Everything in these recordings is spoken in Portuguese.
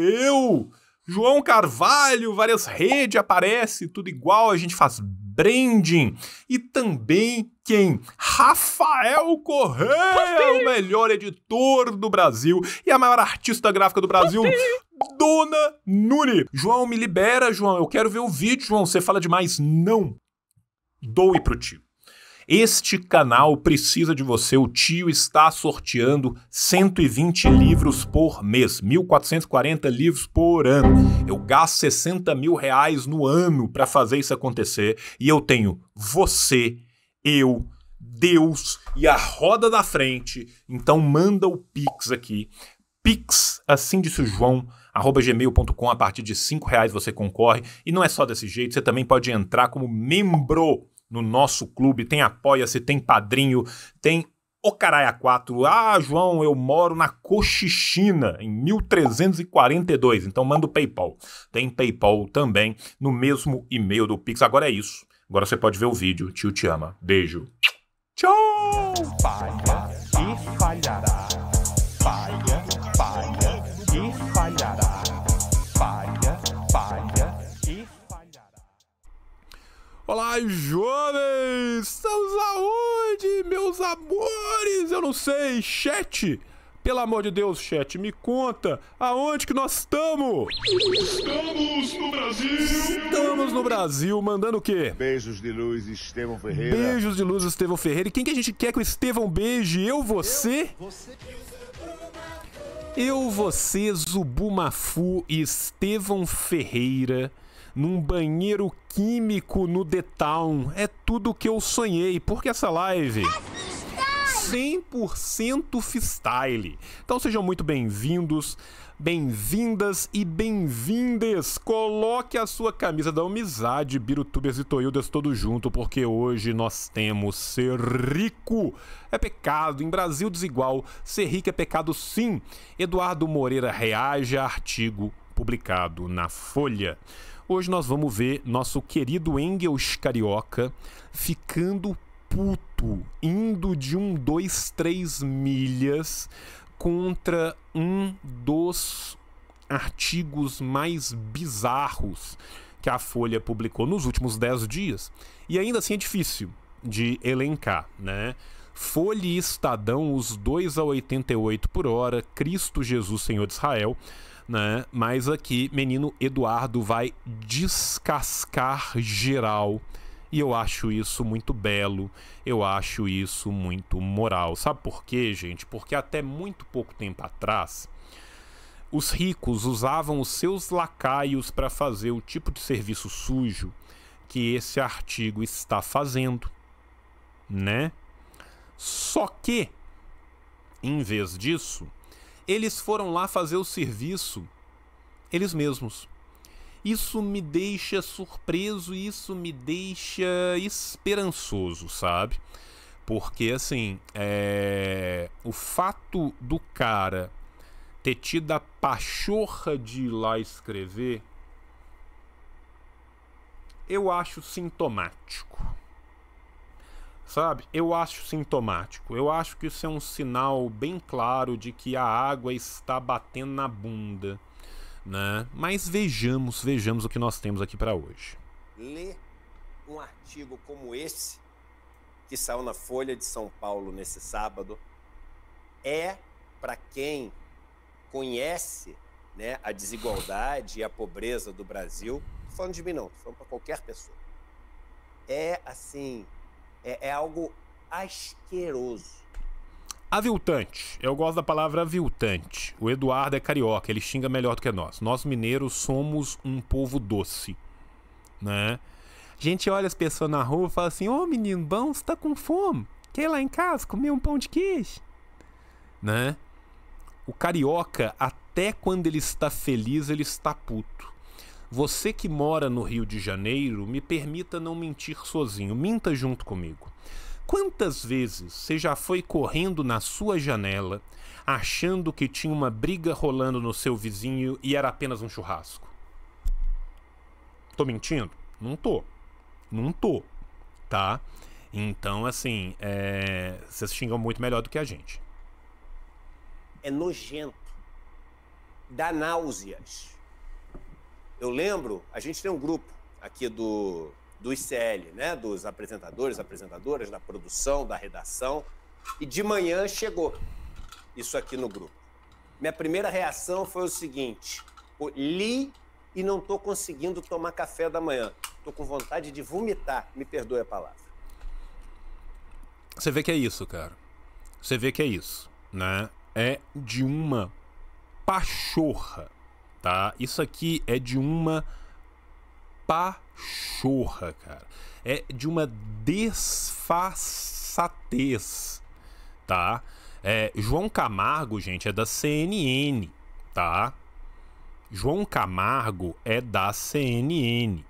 eu, João Carvalho, várias redes aparece, tudo igual, a gente faz branding. E também quem? Rafael Correia, o melhor editor do Brasil e a maior artista gráfica do Brasil. Dona Nuri João, me libera, João. Eu quero ver o vídeo, João. Você fala demais. Não. Doe pro tio. Este canal precisa de você. O tio está sorteando 120 livros por mês, 1.440 livros por ano. Eu gasto 60 mil reais no ano para fazer isso acontecer e eu tenho você, eu, Deus e a roda da frente. Então manda o Pix aqui. Pix, assim disse o João, arroba gmail.com, a partir de 5 reais você concorre. E não é só desse jeito, você também pode entrar como membro no nosso clube, tem apoia-se, tem padrinho, tem o Caraia 4. Ah, João, eu moro na Cochichina, em 1342. Então manda o PayPal. Tem PayPal também no mesmo e-mail do Pix. Agora é isso. Agora você pode ver o vídeo. Tio te ama. Beijo. Tchau! Falha e falhará. Olá, jovens! Estamos aonde, meus amores? Eu não sei, chat! Pelo amor de Deus, chat, me conta aonde que nós estamos? Estamos no Brasil! Estamos no Brasil, mandando o quê? Beijos de luz, Estevão Ferreira. Beijos de luz, Estevão Ferreira. E quem que a gente quer que o Estevão beije? Eu, você? Eu, você. Zubumafu e Estevão Ferreira num banheiro químico no The Town. É tudo que eu sonhei, porque essa live. 100% é freestyle. Então sejam muito bem-vindos, bem-vindas e bem-vindes. Coloque a sua camisa da amizade, Birutubers e Toildas, todo junto, porque hoje nós temos ser rico. É pecado, em Brasil desigual, ser rico é pecado sim. Eduardo Moreira reage a artigo publicado na Folha. Hoje nós vamos ver nosso querido Engels Carioca ficando puto, indo de um, dois, três milhas contra um dos artigos mais bizarros que a Folha publicou nos últimos dez dias. E ainda assim é difícil de elencar, né? Folha e Estadão, os dois a 88 por hora, Cristo Jesus Senhor de Israel, né? Mas aqui, menino Eduardo vai descascar geral. E eu acho isso muito belo, eu acho isso muito moral. Sabe por quê, gente? Porque até muito pouco tempo atrás, os ricos usavam os seus lacaios para fazer o tipo de serviço sujo que esse artigo está fazendo, né? Só que, em vez disso, eles foram lá fazer o serviço eles mesmos. Isso me deixa surpreso, isso me deixa esperançoso, sabe? Porque, assim, é... o fato do cara ter tido a pachorra de ir lá escrever, eu acho sintomático sabe? Eu acho sintomático. Eu acho que isso é um sinal bem claro de que a água está batendo na bunda, né? Mas vejamos, vejamos o que nós temos aqui para hoje. Ler um artigo como esse que saiu na Folha de São Paulo nesse sábado é para quem conhece, né, a desigualdade e a pobreza do Brasil, tô falando de mim não, tô falando para qualquer pessoa. É assim, é, é algo asqueroso. Aviltante. Eu gosto da palavra aviltante. O Eduardo é carioca, ele xinga melhor do que nós. Nós mineiros somos um povo doce, né? A gente olha as pessoas na rua e fala assim: "Ô, oh, menino bom, você tá com fome? Quer ir lá em casa comer um pão de queijo?" Né? O carioca, até quando ele está feliz, ele está puto. Você que mora no Rio de Janeiro, me permita não mentir sozinho, minta junto comigo. Quantas vezes você já foi correndo na sua janela, achando que tinha uma briga rolando no seu vizinho e era apenas um churrasco? Tô mentindo? Não tô. Não tô. Tá? Então, assim, é... vocês xingam muito melhor do que a gente. É nojento. Dá náuseas eu lembro, a gente tem um grupo aqui do, do ICL, né? Dos apresentadores, apresentadoras, da produção, da redação. E de manhã chegou isso aqui no grupo. Minha primeira reação foi o seguinte: li e não estou conseguindo tomar café da manhã. Estou com vontade de vomitar. Me perdoe a palavra. Você vê que é isso, cara. Você vê que é isso, né? É de uma pachorra tá? Isso aqui é de uma pachorra, cara. É de uma desfaçatez, tá? É, João Camargo, gente, é da CNN, tá? João Camargo é da CNN,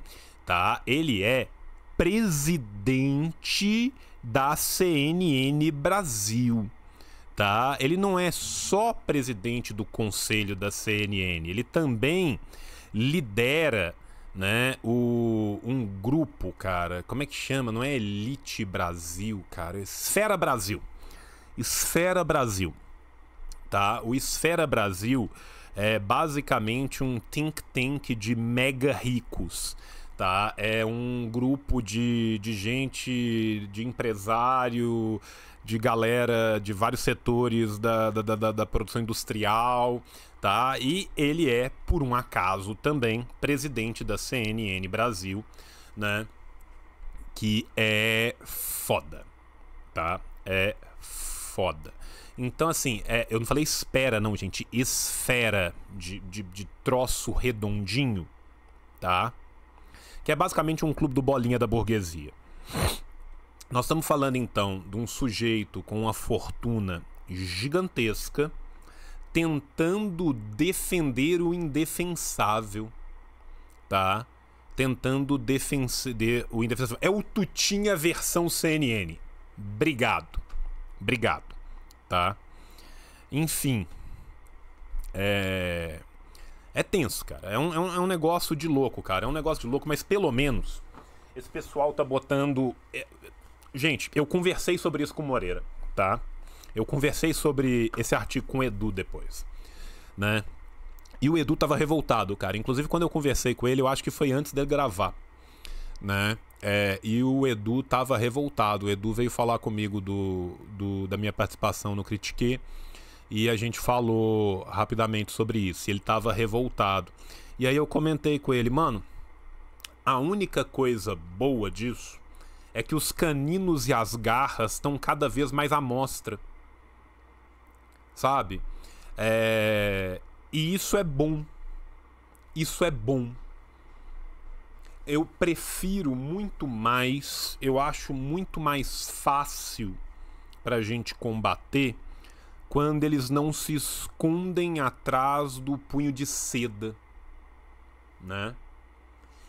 tá? Ele é presidente da CNN Brasil, tá? Ele não é só presidente do conselho da CNN, ele também lidera, né, o, um grupo, cara, como é que chama? Não é Elite Brasil, cara, é Esfera Brasil. Esfera Brasil, tá? O Esfera Brasil é basicamente um think tank de mega ricos tá? É um grupo de, de gente, de empresário, de galera de vários setores da, da, da, da produção industrial, tá? E ele é, por um acaso, também presidente da CNN Brasil, né? Que é foda, tá? É foda. Então, assim, é, eu não falei espera, não, gente. Esfera de, de, de troço redondinho, tá? Que é basicamente um clube do bolinha da burguesia. Nós estamos falando então de um sujeito com uma fortuna gigantesca tentando defender o indefensável, tá? Tentando defender o indefensável. É o Tutinha versão CNN. Obrigado. Obrigado, tá? Enfim, é... É tenso, cara. É um, é um, é um negócio de louco, cara. É um negócio de louco, mas pelo menos esse pessoal tá botando é, Gente, eu conversei sobre isso com o Moreira, tá? Eu conversei sobre esse artigo com o Edu depois, né? E o Edu tava revoltado, cara. Inclusive, quando eu conversei com ele, eu acho que foi antes dele gravar, né? É, e o Edu tava revoltado. O Edu veio falar comigo do, do da minha participação no Critique e a gente falou rapidamente sobre isso. Ele tava revoltado. E aí eu comentei com ele, mano, a única coisa boa disso é que os caninos e as garras estão cada vez mais à mostra. Sabe? É... E isso é bom. Isso é bom. Eu prefiro muito mais, eu acho muito mais fácil pra gente combater quando eles não se escondem atrás do punho de seda, né?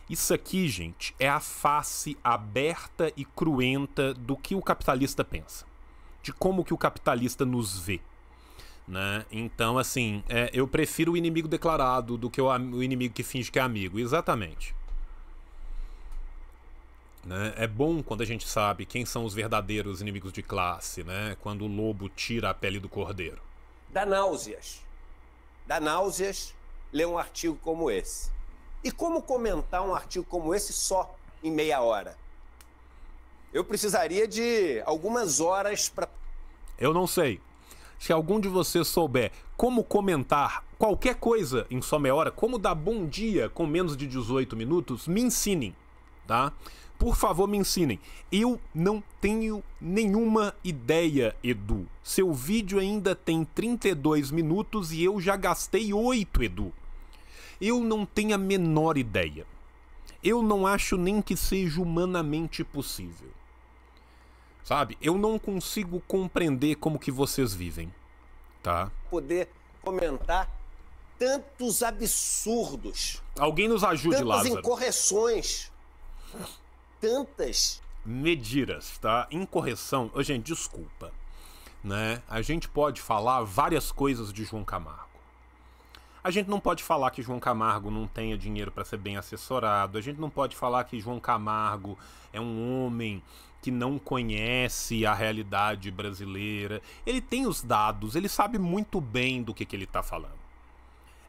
Isso aqui, gente, é a face aberta e cruenta do que o capitalista pensa, de como que o capitalista nos vê. Né? Então, assim, é, eu prefiro o inimigo declarado do que o, o, inimigo que finge que é amigo. Exatamente. Né? É bom quando a gente sabe quem são os verdadeiros inimigos de classe, né? Quando o lobo tira a pele do cordeiro. Dá náuseas. Dá náuseas ler um artigo como esse. E como comentar um artigo como esse só em meia hora? Eu precisaria de algumas horas para. Eu não sei. Se algum de vocês souber como comentar qualquer coisa em só meia hora, como dar bom dia com menos de 18 minutos, me ensinem, tá? Por favor, me ensinem. Eu não tenho nenhuma ideia, Edu. Seu vídeo ainda tem 32 minutos e eu já gastei 8, Edu. Eu não tenho a menor ideia. Eu não acho nem que seja humanamente possível. Sabe? Eu não consigo compreender como que vocês vivem, tá? Poder comentar tantos absurdos. Alguém nos ajude, tantas Lázaro. Tantas incorreções. Tantas medidas, tá? Incorreção, oh, gente, desculpa, né? A gente pode falar várias coisas de João Camargo. A gente não pode falar que João Camargo não tenha dinheiro para ser bem assessorado. A gente não pode falar que João Camargo é um homem que não conhece a realidade brasileira. Ele tem os dados, ele sabe muito bem do que, que ele está falando.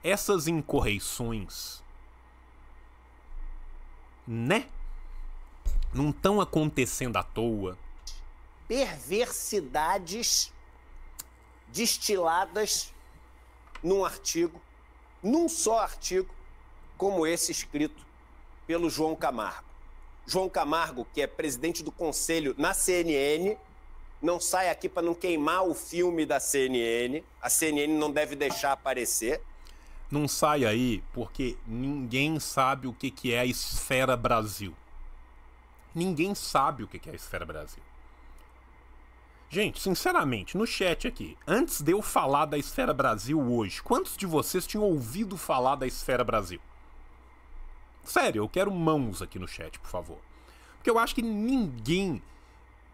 Essas incorreições, né? Não estão acontecendo à toa. Perversidades destiladas num artigo num só artigo, como esse escrito pelo João Camargo. João Camargo, que é presidente do conselho na CNN, não sai aqui para não queimar o filme da CNN. A CNN não deve deixar aparecer. Não sai aí porque ninguém sabe o que, que é a esfera Brasil. Ninguém sabe o que, que é a esfera Brasil. Gente, sinceramente, no chat aqui, antes de eu falar da Esfera Brasil hoje, quantos de vocês tinham ouvido falar da Esfera Brasil? Sério, eu quero mãos aqui no chat, por favor. Porque eu acho que ninguém.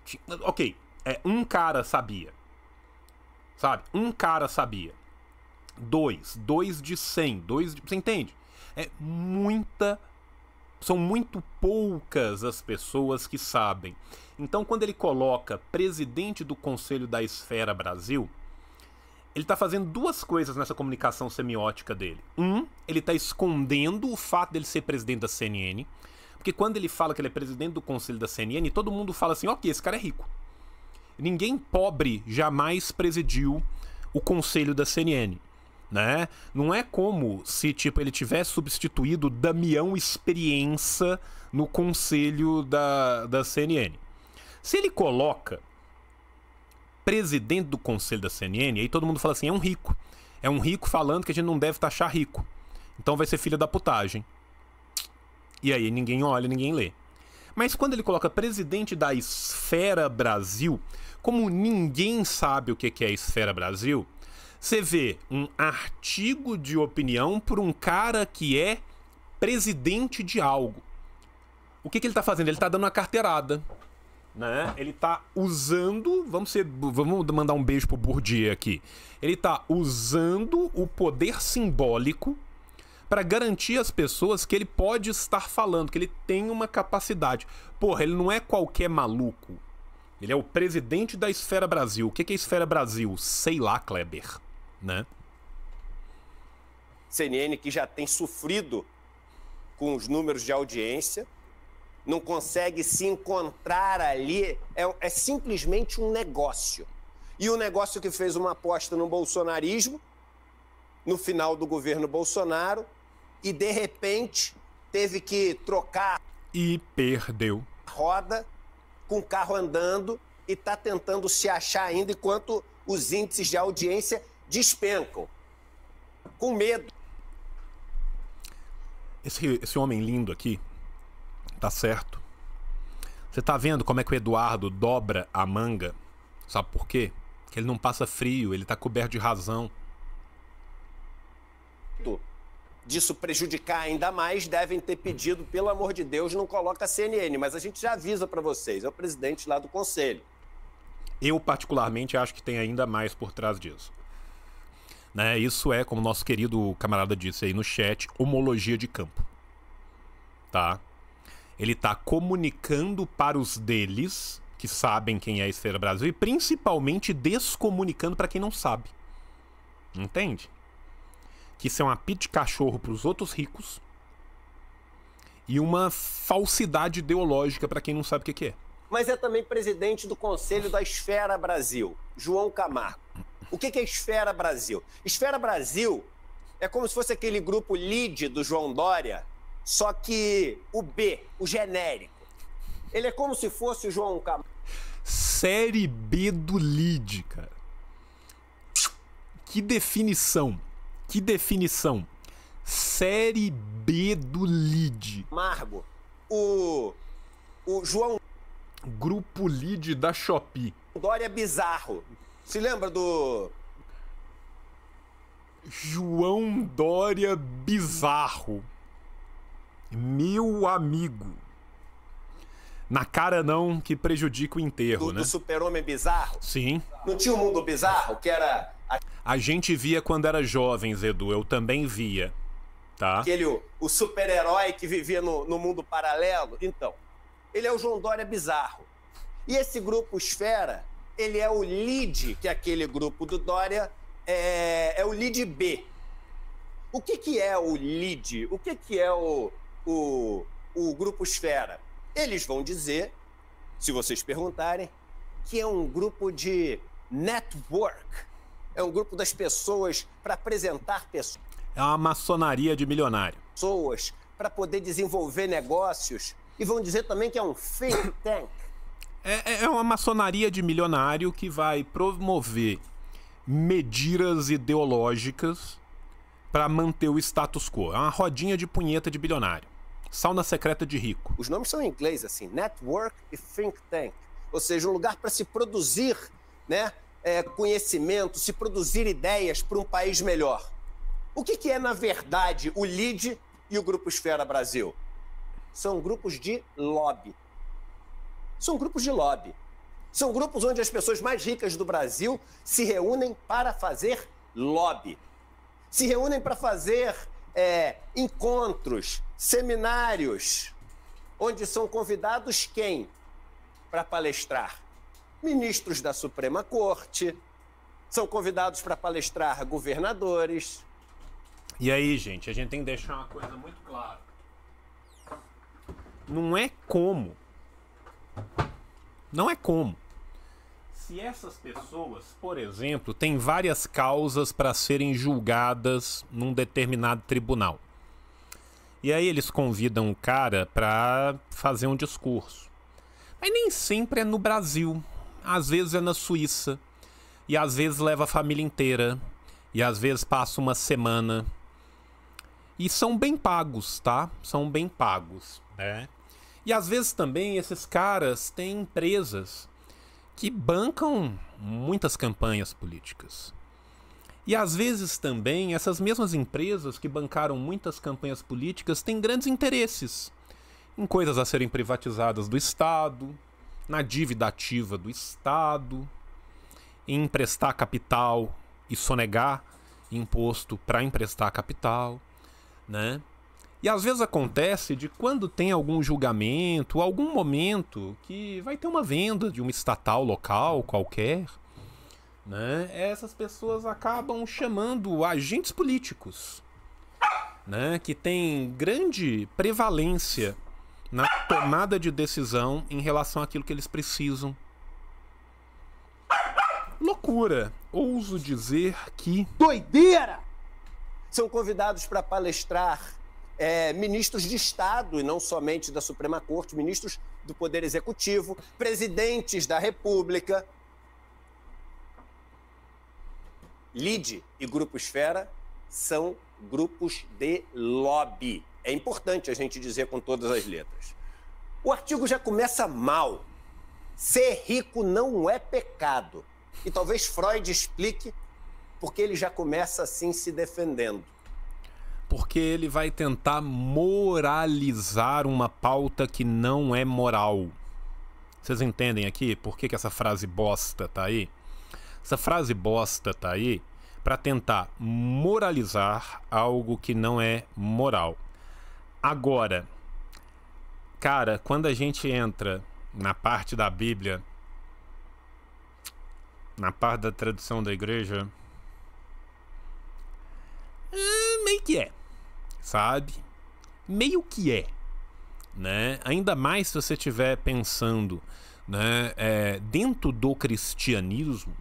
Tinha... Ok, é, um cara sabia. Sabe? Um cara sabia. Dois. Dois de cem. Dois de... Você entende? É muita são muito poucas as pessoas que sabem. Então, quando ele coloca presidente do Conselho da Esfera Brasil, ele está fazendo duas coisas nessa comunicação semiótica dele. Um, ele está escondendo o fato dele ser presidente da CNN, porque quando ele fala que ele é presidente do Conselho da CNN, todo mundo fala assim: ok, esse cara é rico. Ninguém pobre jamais presidiu o Conselho da CNN né? Não é como se tipo ele tivesse substituído Damião Experiência no conselho da, da CNN. Se ele coloca presidente do conselho da CNN, aí todo mundo fala assim, é um rico. É um rico falando que a gente não deve taxar rico. Então vai ser filho da putagem. E aí ninguém olha, ninguém lê. Mas quando ele coloca presidente da Esfera Brasil, como ninguém sabe o que é a Esfera Brasil, você vê um artigo de opinião por um cara que é presidente de algo. O que, que ele está fazendo? Ele está dando uma carteirada. Né? Ele está usando, vamos ser, vamos mandar um beijo pro Bourdieu aqui. Ele está usando o poder simbólico para garantir às pessoas que ele pode estar falando, que ele tem uma capacidade. Porra, ele não é qualquer maluco. Ele é o presidente da Esfera Brasil. O que é Esfera Brasil? Sei lá, Kleber né? CNN que já tem sofrido com os números de audiência, não consegue se encontrar ali, é, é simplesmente um negócio. E o um negócio que fez uma aposta no bolsonarismo, no final do governo Bolsonaro, e de repente teve que trocar. E perdeu. Roda com o carro andando e está tentando se achar ainda enquanto os índices de audiência despencam com medo. Esse, esse homem lindo aqui tá certo. Você tá vendo como é que o Eduardo dobra a manga? Sabe por quê? Que ele não passa frio, ele tá coberto de razão. Disso prejudicar ainda mais, devem ter pedido, pelo amor de Deus, não coloca a CNN, mas a gente já avisa para vocês, é o presidente lá do conselho. Eu particularmente acho que tem ainda mais por trás disso. Né? Isso é, como nosso querido camarada disse aí no chat, homologia de campo. Tá? Ele está comunicando para os deles, que sabem quem é a Esfera Brasil, e principalmente descomunicando para quem não sabe. Entende? Que isso é uma pit de cachorro para os outros ricos e uma falsidade ideológica para quem não sabe o que é. Mas é também presidente do Conselho da Esfera Brasil, João Camargo. O que é Esfera Brasil? Esfera Brasil é como se fosse aquele grupo lead do João Dória, só que o B, o genérico. Ele é como se fosse o João Camargo. Série B do lead, cara. Que definição. Que definição. Série B do lead. Margo, o o João Grupo Lead da Shopee. Dória é bizarro. Se lembra do. João Dória Bizarro. Meu amigo. Na cara não, que prejudica o enterro, do, né? Do super-homem bizarro? Sim. Não tinha o um mundo bizarro, que era... A... a gente via quando era jovem Edu, eu também via, tá? Aquele, o, o super-herói que vivia no, no mundo paralelo, então. Ele é o João Dória bizarro. E esse grupo Esfera ele é o lead, que é aquele grupo do Dória, é, é o lead B. O que, que é o lead? O que, que é o, o, o grupo Esfera? Eles vão dizer, se vocês perguntarem, que é um grupo de network. É um grupo das pessoas para apresentar pessoas. É uma maçonaria de milionário. Pessoas para poder desenvolver negócios. E vão dizer também que é um think tank. É, é, é uma maçonaria de milionário que vai promover medidas ideológicas para manter o status quo. É uma rodinha de punheta de bilionário. Sauna secreta de rico. Os nomes são em inglês, assim: network e think tank. Ou seja, um lugar para se produzir né, é, conhecimento, se produzir ideias para um país melhor. O que, que é, na verdade, o LID e o Grupo Esfera Brasil? São grupos de lobby são grupos de lobby. São grupos onde as pessoas mais ricas do Brasil se reúnem para fazer lobby. Se reúnem para fazer é, encontros, seminários, onde são convidados quem para palestrar? Ministros da Suprema Corte, são convidados para palestrar governadores. E aí, gente, a gente tem que deixar uma coisa muito clara. Não é como não é como. Se essas pessoas, por exemplo, têm várias causas para serem julgadas num determinado tribunal. E aí eles convidam o cara para fazer um discurso. Mas nem sempre é no Brasil. Às vezes é na Suíça. E às vezes leva a família inteira. E às vezes passa uma semana. E são bem pagos, tá? São bem pagos, né? E às vezes também esses caras têm empresas que bancam muitas campanhas políticas. E às vezes também essas mesmas empresas que bancaram muitas campanhas políticas têm grandes interesses em coisas a serem privatizadas do Estado, na dívida ativa do Estado, em emprestar capital e sonegar imposto para emprestar capital, né? E às vezes acontece de quando tem algum julgamento, algum momento que vai ter uma venda de uma estatal local qualquer, né? Essas pessoas acabam chamando agentes políticos, né? Que têm grande prevalência na tomada de decisão em relação àquilo que eles precisam. Loucura! Ouso dizer que. Doideira! São convidados para palestrar é, ministros de Estado, e não somente da Suprema Corte, ministros do Poder Executivo, presidentes da República. LIDE e Grupo Esfera são grupos de lobby. É importante a gente dizer com todas as letras. O artigo já começa mal. Ser rico não é pecado. E talvez Freud explique porque ele já começa assim se defendendo porque ele vai tentar moralizar uma pauta que não é moral. Vocês entendem aqui por que, que essa frase bosta tá aí? Essa frase bosta tá aí para tentar moralizar algo que não é moral. Agora, cara, quando a gente entra na parte da Bíblia, na parte da tradução da igreja, ah, meio que é sabe? Meio que é, né? Ainda mais se você estiver pensando, né, é, dentro do cristianismo,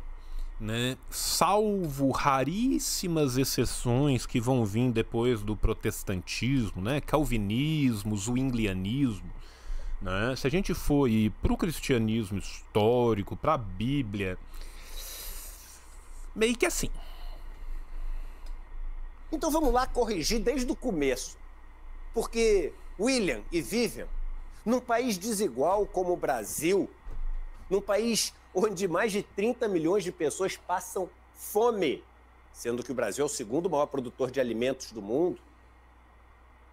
né, salvo raríssimas exceções que vão vir depois do protestantismo, né, calvinismo, zwinglianismo, né? Se a gente for ir para o cristianismo histórico, para a Bíblia, meio que é assim, então vamos lá corrigir desde o começo. Porque William e Vivian, num país desigual como o Brasil, num país onde mais de 30 milhões de pessoas passam fome, sendo que o Brasil é o segundo maior produtor de alimentos do mundo,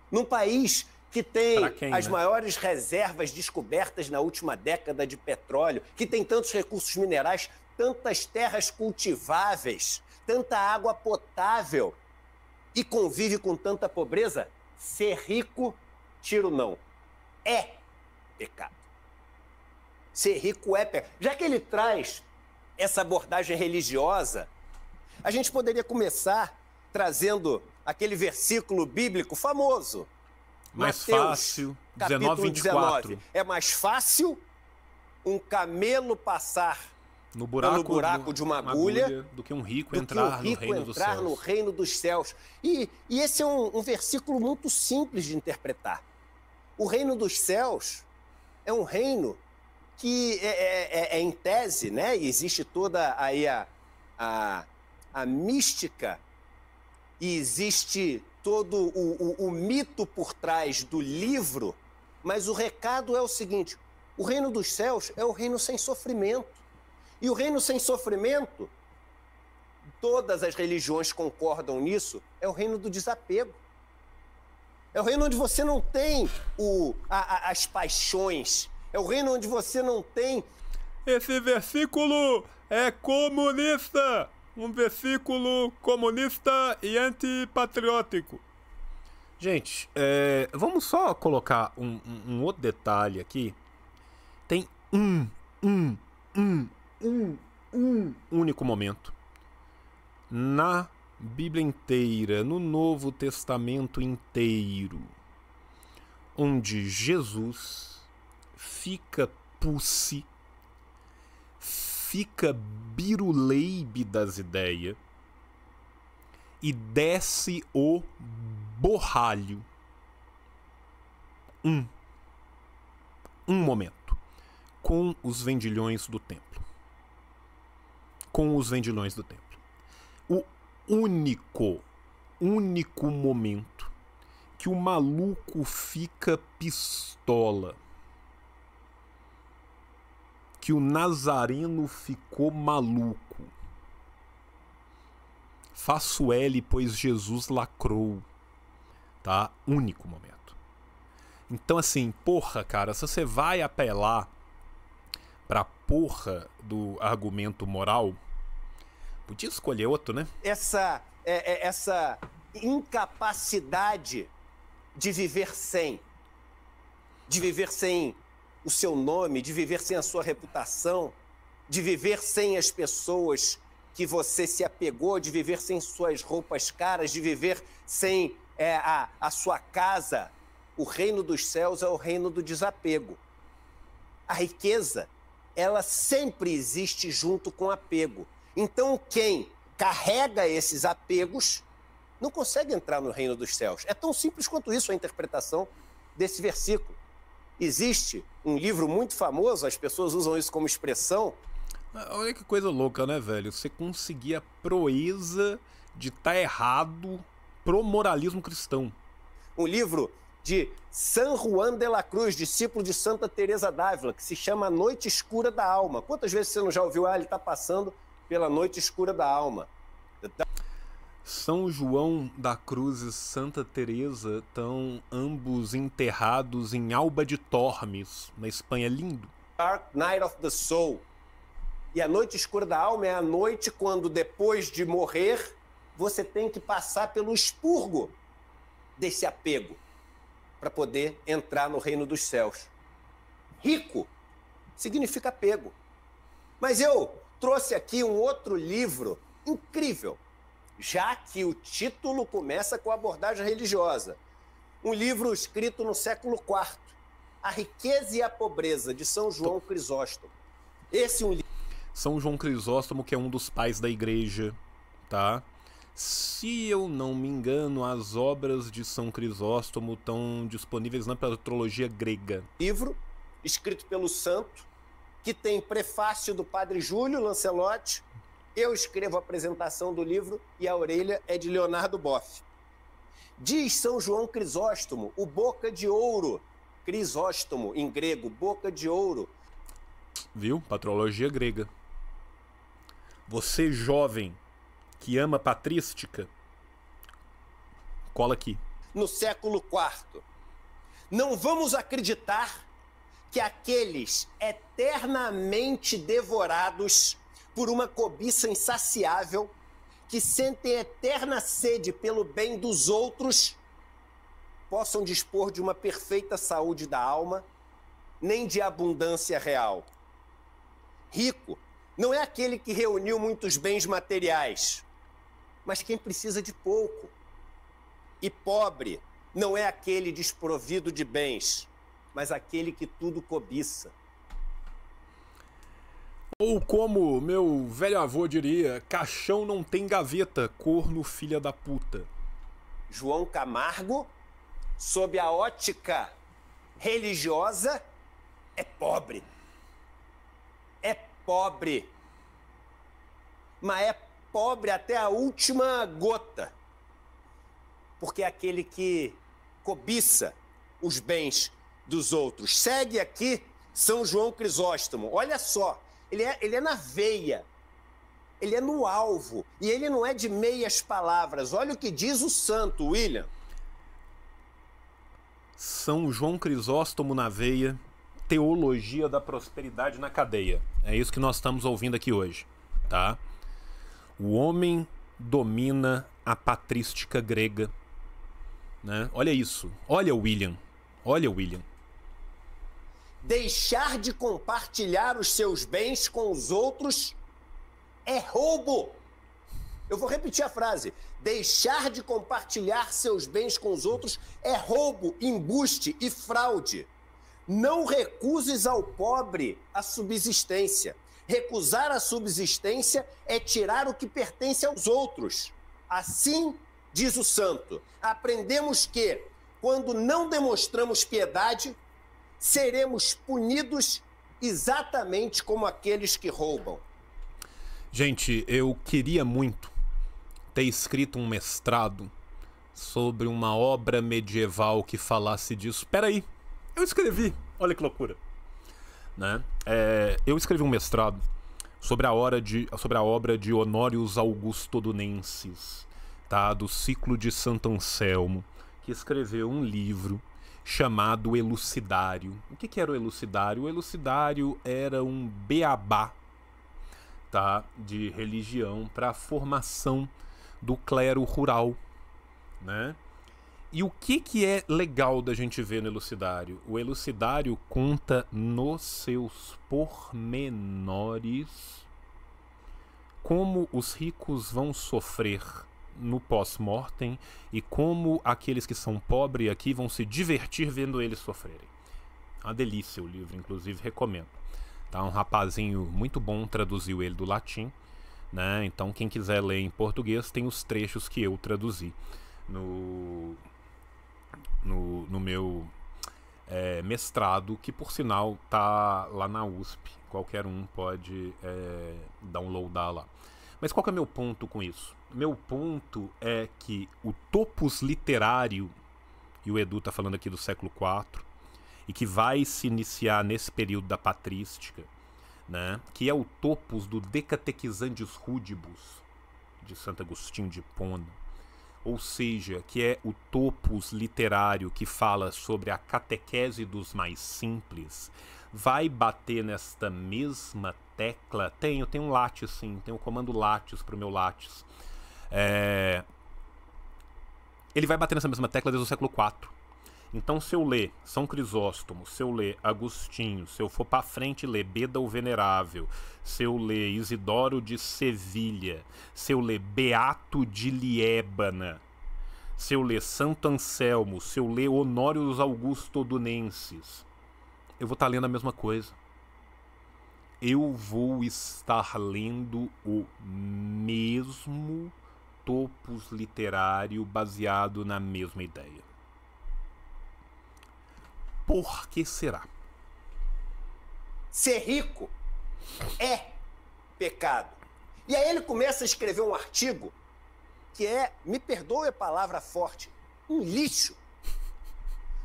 num país que tem quem, as né? maiores reservas descobertas na última década de petróleo, que tem tantos recursos minerais, tantas terras cultiváveis, tanta água potável, e convive com tanta pobreza, ser rico, tiro não. É pecado. Ser rico é pecado. Já que ele traz essa abordagem religiosa, a gente poderia começar trazendo aquele versículo bíblico famoso. Mais Mateus, fácil, 19, 24. É mais fácil um camelo passar no buraco, buraco de uma agulha, agulha, do que um rico entrar, um rico no, reino entrar dos no reino dos céus. E, e esse é um, um versículo muito simples de interpretar. O reino dos céus é um reino que é, é, é, é em tese, né? E existe toda aí a, a, a mística e existe todo o, o, o mito por trás do livro, mas o recado é o seguinte: o reino dos céus é o reino sem sofrimento e o reino sem sofrimento, todas as religiões concordam nisso, é o reino do desapego. É o reino onde você não tem o, a, a, as paixões. É o reino onde você não tem. Esse versículo é comunista! Um versículo comunista e antipatriótico. Gente, é, vamos só colocar um, um, um outro detalhe aqui. Tem um, um, um, um, um único momento na Bíblia inteira, no Novo Testamento inteiro, onde Jesus fica pulse, fica biruleibe das ideias e desce o borralho. Um. Um momento. Com os vendilhões do tempo com os vendilhões do templo. O único, único momento que o maluco fica pistola. Que o Nazareno ficou maluco. Faço L, pois Jesus lacrou. Tá? Único momento. Então, assim, porra, cara, se você vai apelar pra porra do argumento moral. Podia escolher outro, né? Essa, é, é, essa incapacidade de viver sem. De viver sem o seu nome, de viver sem a sua reputação, de viver sem as pessoas que você se apegou, de viver sem suas roupas caras, de viver sem é, a, a sua casa. O reino dos céus é o reino do desapego. A riqueza ela sempre existe junto com apego. Então, quem carrega esses apegos não consegue entrar no reino dos céus. É tão simples quanto isso a interpretação desse versículo. Existe um livro muito famoso, as pessoas usam isso como expressão. Olha é, que coisa louca, né, velho? Você conseguir a proeza de estar tá errado pro moralismo cristão. Um livro de San Juan de la Cruz, discípulo de Santa Teresa d'Ávila, que se chama Noite Escura da Alma. Quantas vezes você não já ouviu? Ah, ele está passando pela Noite Escura da Alma. São João da Cruz e Santa Teresa estão ambos enterrados em Alba de Tormes, na Espanha. Lindo. Dark Night of the Soul. E a Noite Escura da Alma é a noite quando, depois de morrer, você tem que passar pelo expurgo desse apego para poder entrar no reino dos céus. Rico significa pego. Mas eu trouxe aqui um outro livro incrível, já que o título começa com abordagem religiosa. Um livro escrito no século IV, A Riqueza e a Pobreza, de São João Crisóstomo. Esse é um livro. São João Crisóstomo, que é um dos pais da igreja, tá? Se eu não me engano, as obras de São Crisóstomo estão disponíveis na patrologia grega. Livro escrito pelo santo, que tem prefácio do padre Júlio Lancelotti. Eu escrevo a apresentação do livro e a orelha é de Leonardo Boff. Diz São João Crisóstomo, o boca de ouro. Crisóstomo, em grego, boca de ouro. Viu? Patrologia grega. Você jovem que ama patrística, cola aqui. No século IV. Não vamos acreditar que aqueles eternamente devorados por uma cobiça insaciável, que sentem eterna sede pelo bem dos outros, possam dispor de uma perfeita saúde da alma, nem de abundância real. Rico não é aquele que reuniu muitos bens materiais, mas quem precisa de pouco. E pobre não é aquele desprovido de bens, mas aquele que tudo cobiça. Ou como meu velho avô diria, caixão não tem gaveta, corno filha da puta. João Camargo, sob a ótica religiosa, é pobre. É pobre. Mas é pobre até a última gota. Porque é aquele que cobiça os bens dos outros. Segue aqui São João Crisóstomo. Olha só, ele é, ele é na veia, ele é no alvo e ele não é de meias palavras. Olha o que diz o santo, William. São João Crisóstomo na veia, teologia da prosperidade na cadeia. É isso que nós estamos ouvindo aqui hoje, tá? O homem domina a patrística grega. Né? Olha isso. Olha William. Olha William. Deixar de compartilhar os seus bens com os outros é roubo. Eu vou repetir a frase. Deixar de compartilhar seus bens com os outros é roubo, embuste e fraude. Não recuses ao pobre a subsistência. Recusar a subsistência é tirar o que pertence aos outros. Assim diz o santo. Aprendemos que, quando não demonstramos piedade, seremos punidos exatamente como aqueles que roubam. Gente, eu queria muito ter escrito um mestrado sobre uma obra medieval que falasse disso. Peraí, eu escrevi. Olha que loucura. Né? É, eu escrevi um mestrado sobre a, hora de, sobre a obra de Honorius Augustodunenses, tá? do ciclo de Santo Anselmo, que escreveu um livro chamado Elucidário. O que, que era o Elucidário? O Elucidário era um beabá tá? de religião para a formação do clero rural. Né? E o que, que é legal da gente ver no elucidário? O elucidário conta nos seus pormenores como os ricos vão sofrer no pós-mortem e como aqueles que são pobres aqui vão se divertir vendo eles sofrerem. Uma delícia o livro, inclusive recomendo. Tá um rapazinho muito bom, traduziu ele do latim, né? Então quem quiser ler em português tem os trechos que eu traduzi no no, no meu é, mestrado, que por sinal tá lá na USP. Qualquer um pode é, downloadar lá. Mas qual que é meu ponto com isso? Meu ponto é que o topos literário, e o Edu tá falando aqui do século IV, e que vai se iniciar nesse período da patrística, né? que é o topos do Decatequizandius Rudibus, de Santo Agostinho de Pona, ou seja, que é o topos literário que fala sobre a catequese dos mais simples, vai bater nesta mesma tecla? Tem, eu tenho um látis sim, tenho o comando látis para o meu látis. É... Ele vai bater nessa mesma tecla desde o século IV então, se eu ler São Crisóstomo, se eu ler Agostinho, se eu for para frente ler Beda o Venerável, se eu ler Isidoro de Sevilha, se eu ler Beato de Liébana, se eu ler Santo Anselmo, se eu ler Honório dos Augustodunenses, eu vou estar tá lendo a mesma coisa. Eu vou estar lendo o mesmo topos literário baseado na mesma ideia. Por que será? Ser rico é pecado. E aí ele começa a escrever um artigo que é, me perdoe a palavra forte, um lixo.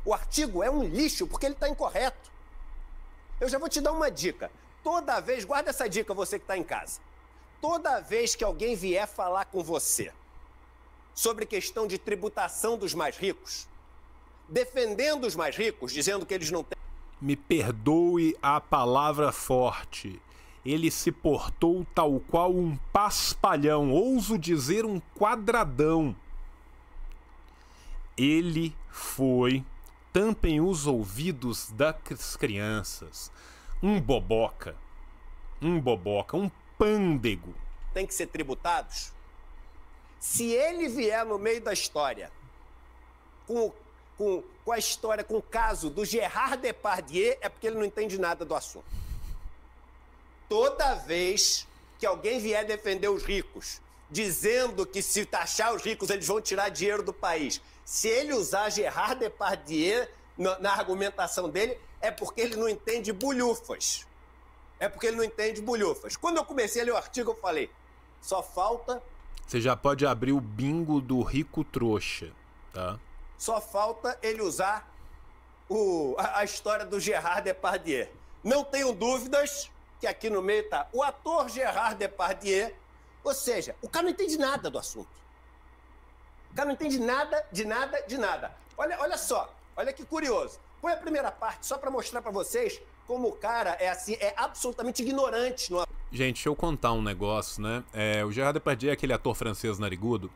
O artigo é um lixo porque ele está incorreto. Eu já vou te dar uma dica. Toda vez, guarda essa dica você que está em casa. Toda vez que alguém vier falar com você sobre questão de tributação dos mais ricos, defendendo os mais ricos, dizendo que eles não têm. Me perdoe a palavra forte. Ele se portou tal qual um paspalhão, ouso dizer um quadradão. Ele foi, tampem os ouvidos das crianças, um boboca, um boboca, um pândego. Tem que ser tributados. Se ele vier no meio da história com o com, com a história, com o caso do Gerard Depardieu, é porque ele não entende nada do assunto. Toda vez que alguém vier defender os ricos, dizendo que se taxar os ricos eles vão tirar dinheiro do país, se ele usar Gerard Depardieu na, na argumentação dele, é porque ele não entende bulhufas. É porque ele não entende bulhufas. Quando eu comecei a ler o artigo, eu falei: só falta. Você já pode abrir o bingo do rico trouxa, tá? Só falta ele usar o, a, a história do Gerard Depardieu. Não tenho dúvidas que aqui no meio está o ator Gerard Depardieu, ou seja, o cara não entende nada do assunto. O cara não entende nada, de nada, de nada. Olha, olha só, olha que curioso. Põe a primeira parte só para mostrar para vocês como o cara é assim, é absolutamente ignorante. No... Gente, deixa eu contar um negócio, né? É, o Gerard Depardieu é aquele ator francês narigudo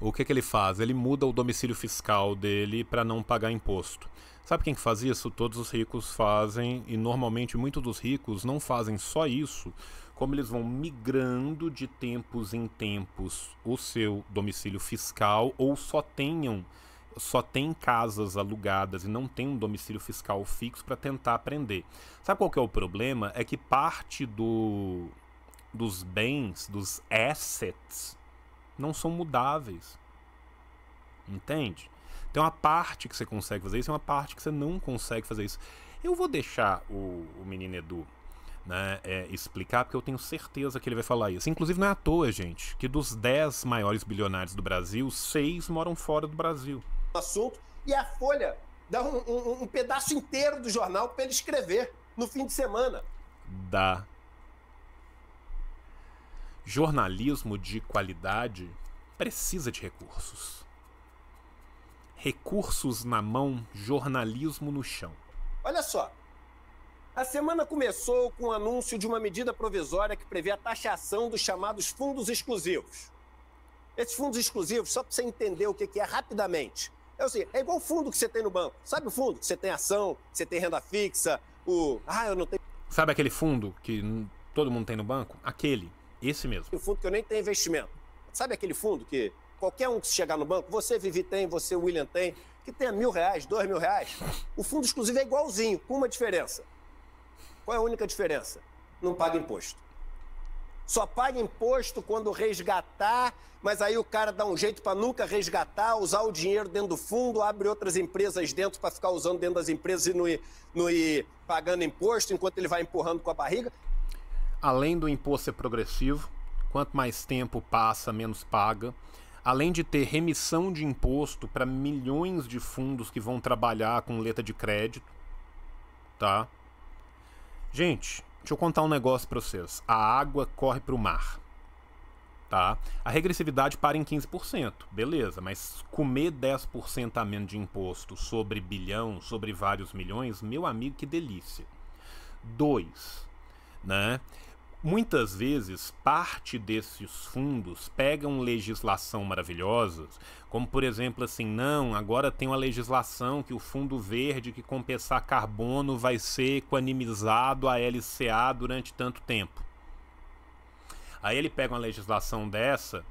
o que, que ele faz? Ele muda o domicílio fiscal dele para não pagar imposto. Sabe quem que faz isso? Todos os ricos fazem, e normalmente muitos dos ricos não fazem só isso, como eles vão migrando de tempos em tempos o seu domicílio fiscal ou só tenham só tem casas alugadas e não tem um domicílio fiscal fixo para tentar aprender. Sabe qual que é o problema? É que parte do, dos bens, dos assets não são mudáveis. Entende? Tem uma parte que você consegue fazer isso, tem uma parte que você não consegue fazer isso. Eu vou deixar o, o menino Edu né, é, explicar, porque eu tenho certeza que ele vai falar isso. Inclusive, não é à toa, gente, que dos 10 maiores bilionários do Brasil, seis moram fora do Brasil. Assunto, e a Folha dá um, um, um pedaço inteiro do jornal para ele escrever no fim de semana. Dá Jornalismo de qualidade precisa de recursos. Recursos na mão, jornalismo no chão. Olha só. A semana começou com o anúncio de uma medida provisória que prevê a taxação dos chamados fundos exclusivos. Esses fundos exclusivos, só para você entender o que é rapidamente, é, assim, é igual o fundo que você tem no banco. Sabe o fundo? Você tem ação, você tem renda fixa, o. Ah, eu não tenho. Sabe aquele fundo que todo mundo tem no banco? Aquele. Esse mesmo. Um fundo que eu nem tenho investimento. Sabe aquele fundo que qualquer um que chegar no banco, você, Vivi, tem, você, William, tem, que tenha mil reais, dois mil reais, o fundo exclusivo é igualzinho, com uma diferença. Qual é a única diferença? Não paga imposto. Só paga imposto quando resgatar, mas aí o cara dá um jeito para nunca resgatar, usar o dinheiro dentro do fundo, abre outras empresas dentro para ficar usando dentro das empresas e não ir, não ir pagando imposto enquanto ele vai empurrando com a barriga além do imposto ser progressivo, quanto mais tempo passa, menos paga, além de ter remissão de imposto para milhões de fundos que vão trabalhar com letra de crédito, tá? Gente, deixa eu contar um negócio para vocês. A água corre para o mar, tá? A regressividade para em 15%, beleza, mas comer 10% a menos de imposto sobre bilhão, sobre vários milhões, meu amigo, que delícia. Dois, né? Muitas vezes, parte desses fundos pegam legislação maravilhosa, como por exemplo assim, não, agora tem uma legislação que o fundo verde que compensar carbono vai ser equanimizado a LCA durante tanto tempo. Aí ele pega uma legislação dessa,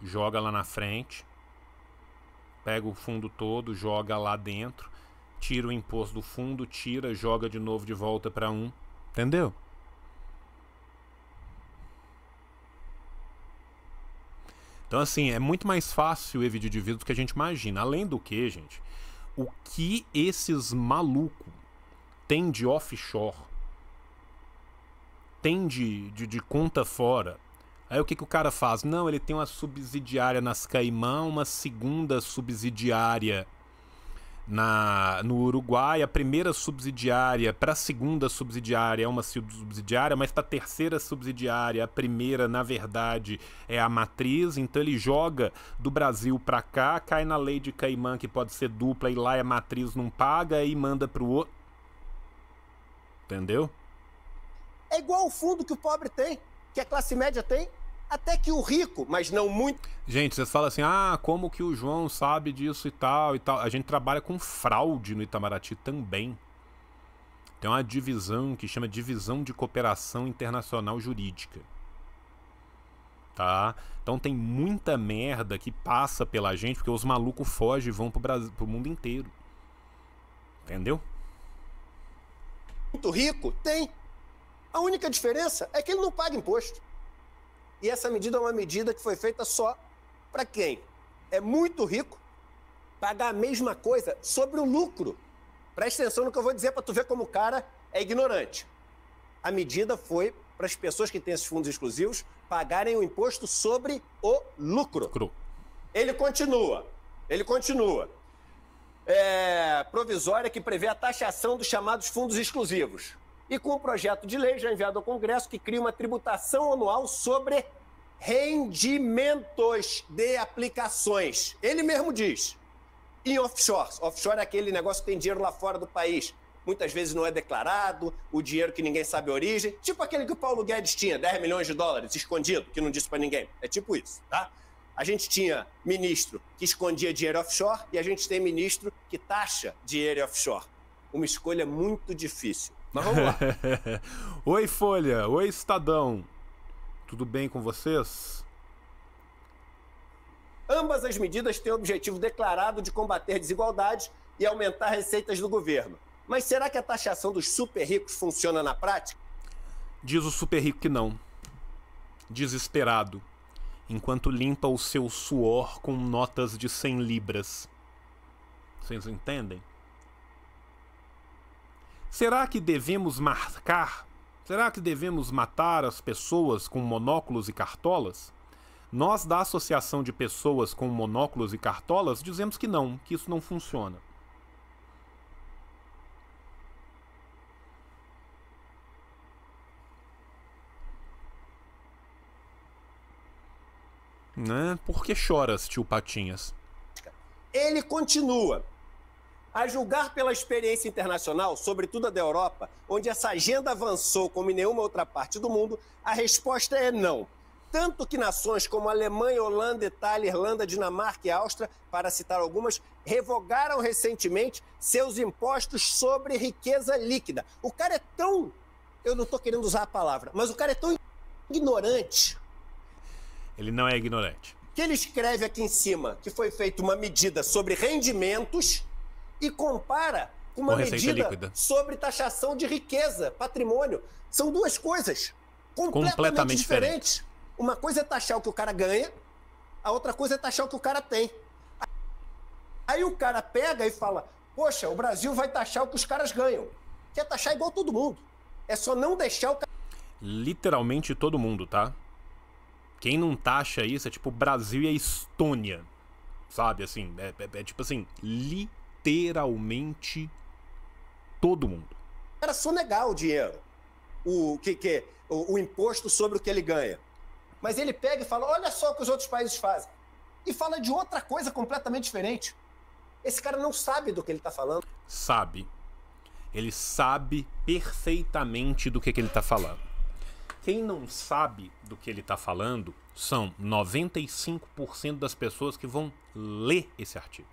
joga lá na frente, pega o fundo todo, joga lá dentro, tira o imposto do fundo, tira, joga de novo de volta para um, entendeu? Então, assim, é muito mais fácil evidir de do que a gente imagina. Além do que, gente, o que esses malucos têm de offshore, tem de, de, de, conta fora. Aí o que, que o cara faz? Não, ele tem uma subsidiária nas Caimã, uma segunda subsidiária na, no Uruguai, a primeira subsidiária para a segunda subsidiária é uma subsidiária, mas para a terceira subsidiária, a primeira, na verdade, é a matriz. Então ele joga do Brasil para cá, cai na lei de Caimã, que pode ser dupla, e lá é matriz, não paga, e manda para o outro. Entendeu? É igual o fundo que o pobre tem, que a classe média tem até que o rico, mas não muito. Gente, vocês falam assim: ah, como que o João sabe disso e tal e tal. A gente trabalha com fraude no Itamaraty também. Tem uma divisão que chama Divisão de Cooperação Internacional Jurídica. Tá? Então tem muita merda que passa pela gente porque os malucos fogem e vão pro, Brasil, pro mundo inteiro. Entendeu? Muito rico? Tem. A única diferença é que ele não paga imposto. E essa medida é uma medida que foi feita só para quem é muito rico pagar a mesma coisa sobre o lucro. Presta atenção no que eu vou dizer para tu ver como o cara é ignorante. A medida foi para as pessoas que têm esses fundos exclusivos pagarem o imposto sobre o lucro. Cru. Ele continua. Ele continua. É, provisória que prevê a taxação dos chamados fundos exclusivos e com o um projeto de lei já enviado ao Congresso que cria uma tributação anual sobre rendimentos de aplicações. Ele mesmo diz. Em offshore. Offshore é aquele negócio que tem dinheiro lá fora do país. Muitas vezes não é declarado, o dinheiro que ninguém sabe a origem. Tipo aquele que o Paulo Guedes tinha, 10 milhões de dólares escondido, que não disse para ninguém. É tipo isso, tá? A gente tinha ministro que escondia dinheiro offshore e a gente tem ministro que taxa dinheiro offshore. Uma escolha muito difícil mas vamos lá. Oi, Folha. Oi, Estadão. Tudo bem com vocês? Ambas as medidas têm o objetivo declarado de combater desigualdades e aumentar receitas do governo. Mas será que a taxação dos super ricos funciona na prática? Diz o super rico que não. Desesperado, enquanto limpa o seu suor com notas de 100 libras. Vocês entendem? Será que devemos marcar? Será que devemos matar as pessoas com monóculos e cartolas? Nós da Associação de Pessoas com Monóculos e Cartolas dizemos que não, que isso não funciona. Né? Por que choras, tio Patinhas? Ele continua. A julgar pela experiência internacional, sobretudo a da Europa, onde essa agenda avançou como em nenhuma outra parte do mundo, a resposta é não. Tanto que nações como Alemanha, Holanda, Itália, Irlanda, Dinamarca e Áustria, para citar algumas, revogaram recentemente seus impostos sobre riqueza líquida. O cara é tão. Eu não estou querendo usar a palavra, mas o cara é tão ignorante. Ele não é ignorante. Que ele escreve aqui em cima que foi feita uma medida sobre rendimentos e compara com uma com medida líquida. sobre taxação de riqueza, patrimônio. São duas coisas completamente, completamente diferentes. Diferente. Uma coisa é taxar o que o cara ganha, a outra coisa é taxar o que o cara tem. Aí o cara pega e fala: Poxa, o Brasil vai taxar o que os caras ganham. Quer taxar igual todo mundo. É só não deixar o cara. Literalmente todo mundo, tá? Quem não taxa isso é tipo Brasil e a Estônia. Sabe, assim, é, é, é tipo assim, li literalmente todo mundo. Era sonegar o dinheiro, o que, que o, o imposto sobre o que ele ganha. Mas ele pega e fala: olha só o que os outros países fazem. E fala de outra coisa completamente diferente. Esse cara não sabe do que ele está falando. Sabe. Ele sabe perfeitamente do que, que ele está falando. Quem não sabe do que ele está falando são 95% das pessoas que vão ler esse artigo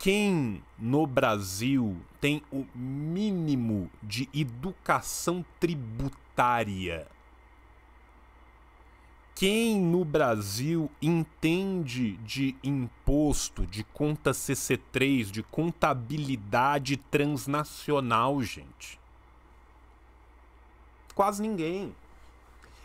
quem no Brasil tem o mínimo de educação tributária? Quem no Brasil entende de imposto, de conta CC3, de contabilidade transnacional, gente? Quase ninguém.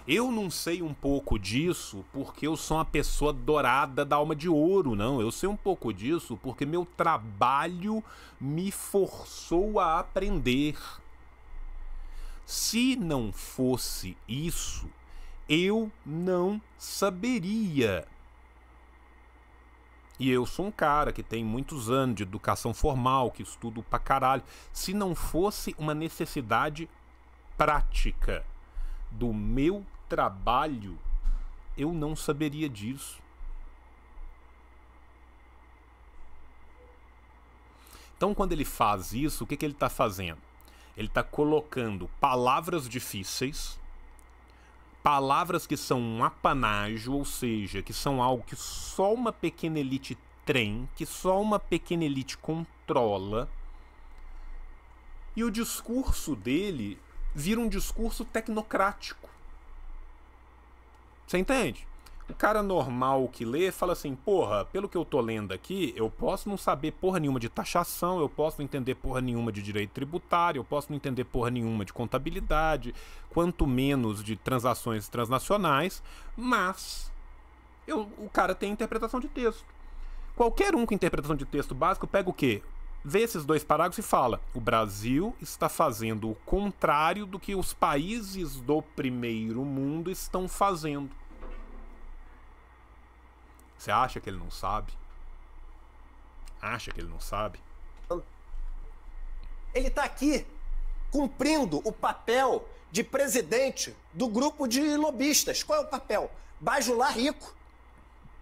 Eu não sei um pouco disso porque eu sou uma pessoa dourada da alma de ouro, não. Eu sei um pouco disso porque meu trabalho me forçou a aprender. Se não fosse isso, eu não saberia. E eu sou um cara que tem muitos anos de educação formal, que estudo pra caralho. Se não fosse uma necessidade prática do meu trabalho, eu não saberia disso. Então, quando ele faz isso, o que, que ele está fazendo? Ele está colocando palavras difíceis, palavras que são um apanágio, ou seja, que são algo que só uma pequena elite tem, que só uma pequena elite controla. E o discurso dele vira um discurso tecnocrático. Você entende? O cara normal que lê fala assim, porra, pelo que eu tô lendo aqui, eu posso não saber porra nenhuma de taxação, eu posso não entender porra nenhuma de direito tributário, eu posso não entender porra nenhuma de contabilidade, quanto menos de transações transnacionais, mas eu, o cara tem interpretação de texto. Qualquer um com interpretação de texto básico pega o quê? vê esses dois parágrafos e fala: o Brasil está fazendo o contrário do que os países do primeiro mundo estão fazendo. Você acha que ele não sabe? Acha que ele não sabe? Ele está aqui cumprindo o papel de presidente do grupo de lobistas. Qual é o papel? Bajular rico.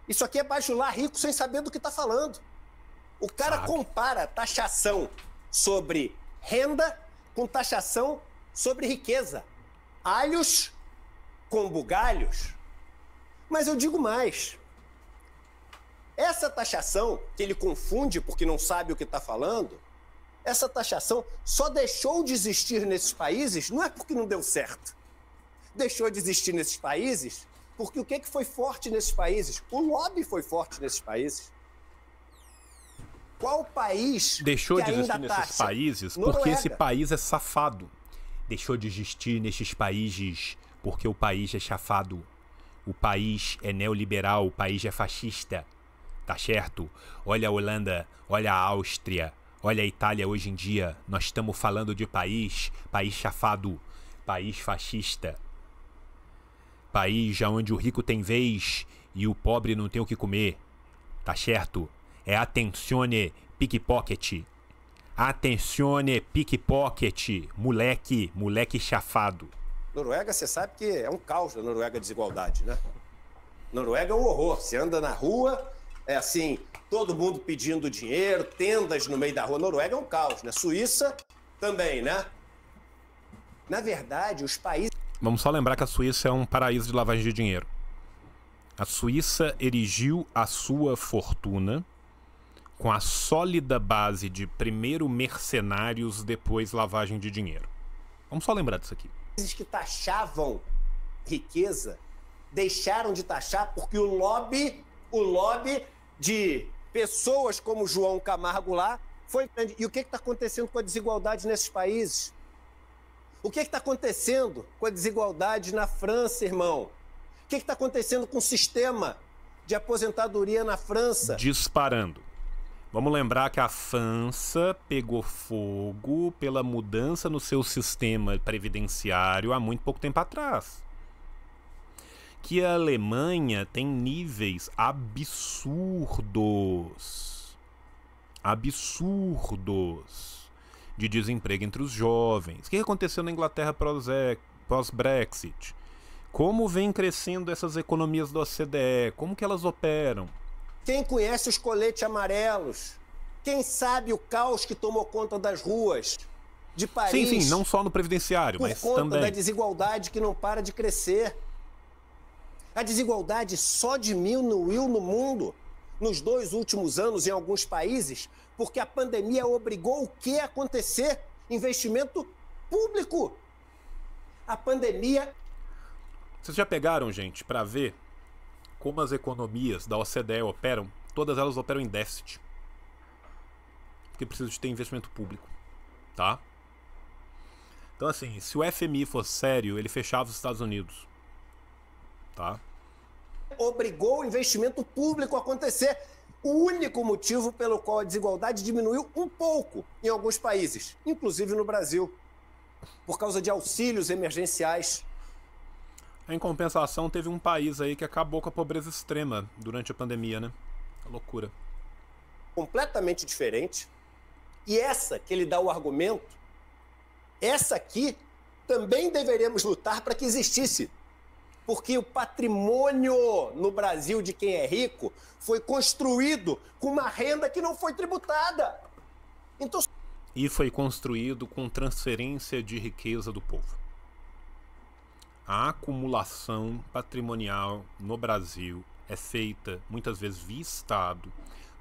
Isso aqui é bajular rico sem saber do que está falando. O cara compara taxação sobre renda com taxação sobre riqueza. Alhos com bugalhos. Mas eu digo mais. Essa taxação, que ele confunde porque não sabe o que está falando, essa taxação só deixou de existir nesses países não é porque não deu certo. Deixou de existir nesses países porque o que, é que foi forte nesses países? O lobby foi forte nesses países. Qual país deixou de existir nesses tá países? Noruega. Porque esse país é safado. Deixou de existir nesses países porque o país é chafado. O país é neoliberal, o país é fascista. Tá certo? Olha a Holanda, olha a Áustria, olha a Itália hoje em dia. Nós estamos falando de país, país chafado, país fascista. País onde o rico tem vez e o pobre não tem o que comer. Tá certo? é Attenzione Pickpocket. Attenzione Pickpocket, moleque, moleque chafado. Noruega, você sabe que é um caos na Noruega desigualdade, né? Noruega é um horror. Você anda na rua, é assim, todo mundo pedindo dinheiro, tendas no meio da rua. Noruega é um caos, né? Suíça também, né? Na verdade, os países. Vamos só lembrar que a Suíça é um paraíso de lavagem de dinheiro. A Suíça erigiu a sua fortuna com a sólida base de primeiro mercenários, depois lavagem de dinheiro. Vamos só lembrar disso aqui. Esses que taxavam riqueza deixaram de taxar porque o lobby, o lobby de pessoas como João Camargo lá foi grande. E o que está acontecendo com a desigualdade nesses países? O que está acontecendo com a desigualdade na França, irmão? O que está acontecendo com o sistema de aposentadoria na França? Disparando. Vamos lembrar que a França pegou fogo pela mudança no seu sistema previdenciário há muito pouco tempo atrás. Que a Alemanha tem níveis absurdos. Absurdos de desemprego entre os jovens. O que aconteceu na Inglaterra é, pós-Brexit? Como vem crescendo essas economias da OCDE? Como que elas operam? Quem conhece os coletes amarelos? Quem sabe o caos que tomou conta das ruas de Paris? Sim, sim, não só no previdenciário, por mas conta também. da desigualdade que não para de crescer. A desigualdade só diminuiu no mundo nos dois últimos anos em alguns países, porque a pandemia obrigou o que acontecer? Investimento público. A pandemia. Vocês já pegaram, gente, para ver como as economias da OCDE operam, todas elas operam em déficit. Porque precisa de ter investimento público, tá? Então assim, se o FMI fosse sério, ele fechava os Estados Unidos. Tá? Obrigou o investimento público a acontecer. O único motivo pelo qual a desigualdade diminuiu um pouco em alguns países, inclusive no Brasil, por causa de auxílios emergenciais. Em compensação, teve um país aí que acabou com a pobreza extrema durante a pandemia, né? A loucura. Completamente diferente. E essa que ele dá o argumento, essa aqui também deveremos lutar para que existisse. Porque o patrimônio no Brasil de quem é rico foi construído com uma renda que não foi tributada. Então... E foi construído com transferência de riqueza do povo a acumulação patrimonial no Brasil é feita muitas vezes via Estado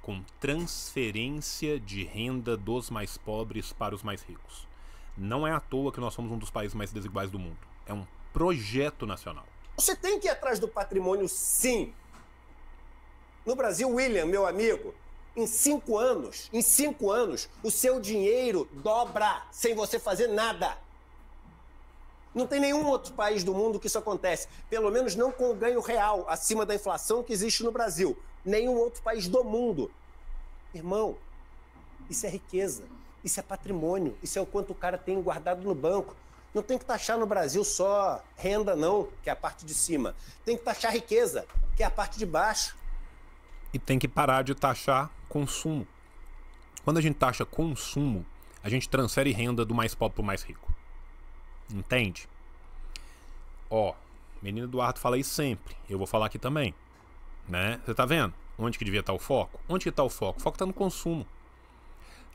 com transferência de renda dos mais pobres para os mais ricos. Não é à toa que nós somos um dos países mais desiguais do mundo. É um projeto nacional. Você tem que ir atrás do patrimônio, sim. No Brasil, William, meu amigo, em cinco anos, em cinco anos, o seu dinheiro dobra sem você fazer nada. Não tem nenhum outro país do mundo que isso acontece, pelo menos não com o ganho real acima da inflação que existe no Brasil. Nenhum outro país do mundo. Irmão, isso é riqueza, isso é patrimônio, isso é o quanto o cara tem guardado no banco. Não tem que taxar no Brasil só renda, não, que é a parte de cima. Tem que taxar riqueza, que é a parte de baixo. E tem que parar de taxar consumo. Quando a gente taxa consumo, a gente transfere renda do mais pobre para o mais rico. Entende? Ó, menino Eduardo fala isso sempre. Eu vou falar aqui também. Né? Você tá vendo? Onde que devia estar tá o foco? Onde que tá o foco? O foco tá no consumo.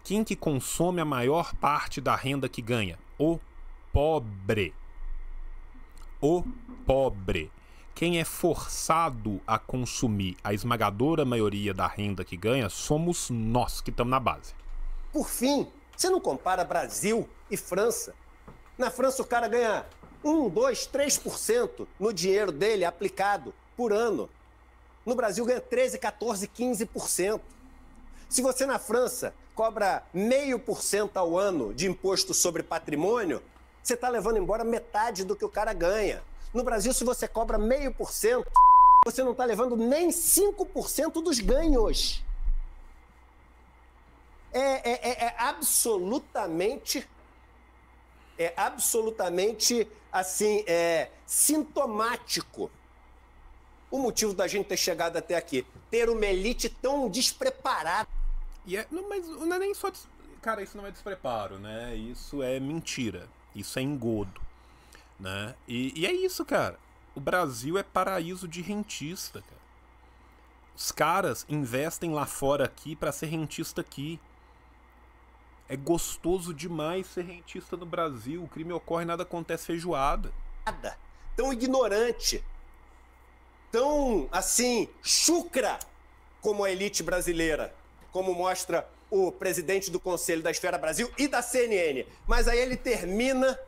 Quem que consome a maior parte da renda que ganha? O pobre. O pobre. Quem é forçado a consumir a esmagadora maioria da renda que ganha somos nós que estamos na base. Por fim, você não compara Brasil e França, na França, o cara ganha 1, 2, 3% no dinheiro dele aplicado por ano. No Brasil, ganha 13, 14, 15%. Se você na França cobra 0,5% ao ano de imposto sobre patrimônio, você está levando embora metade do que o cara ganha. No Brasil, se você cobra 0,5%, você não está levando nem 5% dos ganhos. É, é, é, é absolutamente é absolutamente assim é sintomático o motivo da gente ter chegado até aqui. Ter uma elite tão despreparada. E é, não, mas não é nem só. Des... Cara, isso não é despreparo, né? Isso é mentira. Isso é engodo. Né? E, e é isso, cara. O Brasil é paraíso de rentista, cara. Os caras investem lá fora aqui para ser rentista aqui. É gostoso demais ser rentista no Brasil. O crime ocorre, nada acontece feijoada. Nada. Tão ignorante. Tão, assim, chucra como a elite brasileira. Como mostra o presidente do Conselho da Esfera Brasil e da CNN. Mas aí ele termina,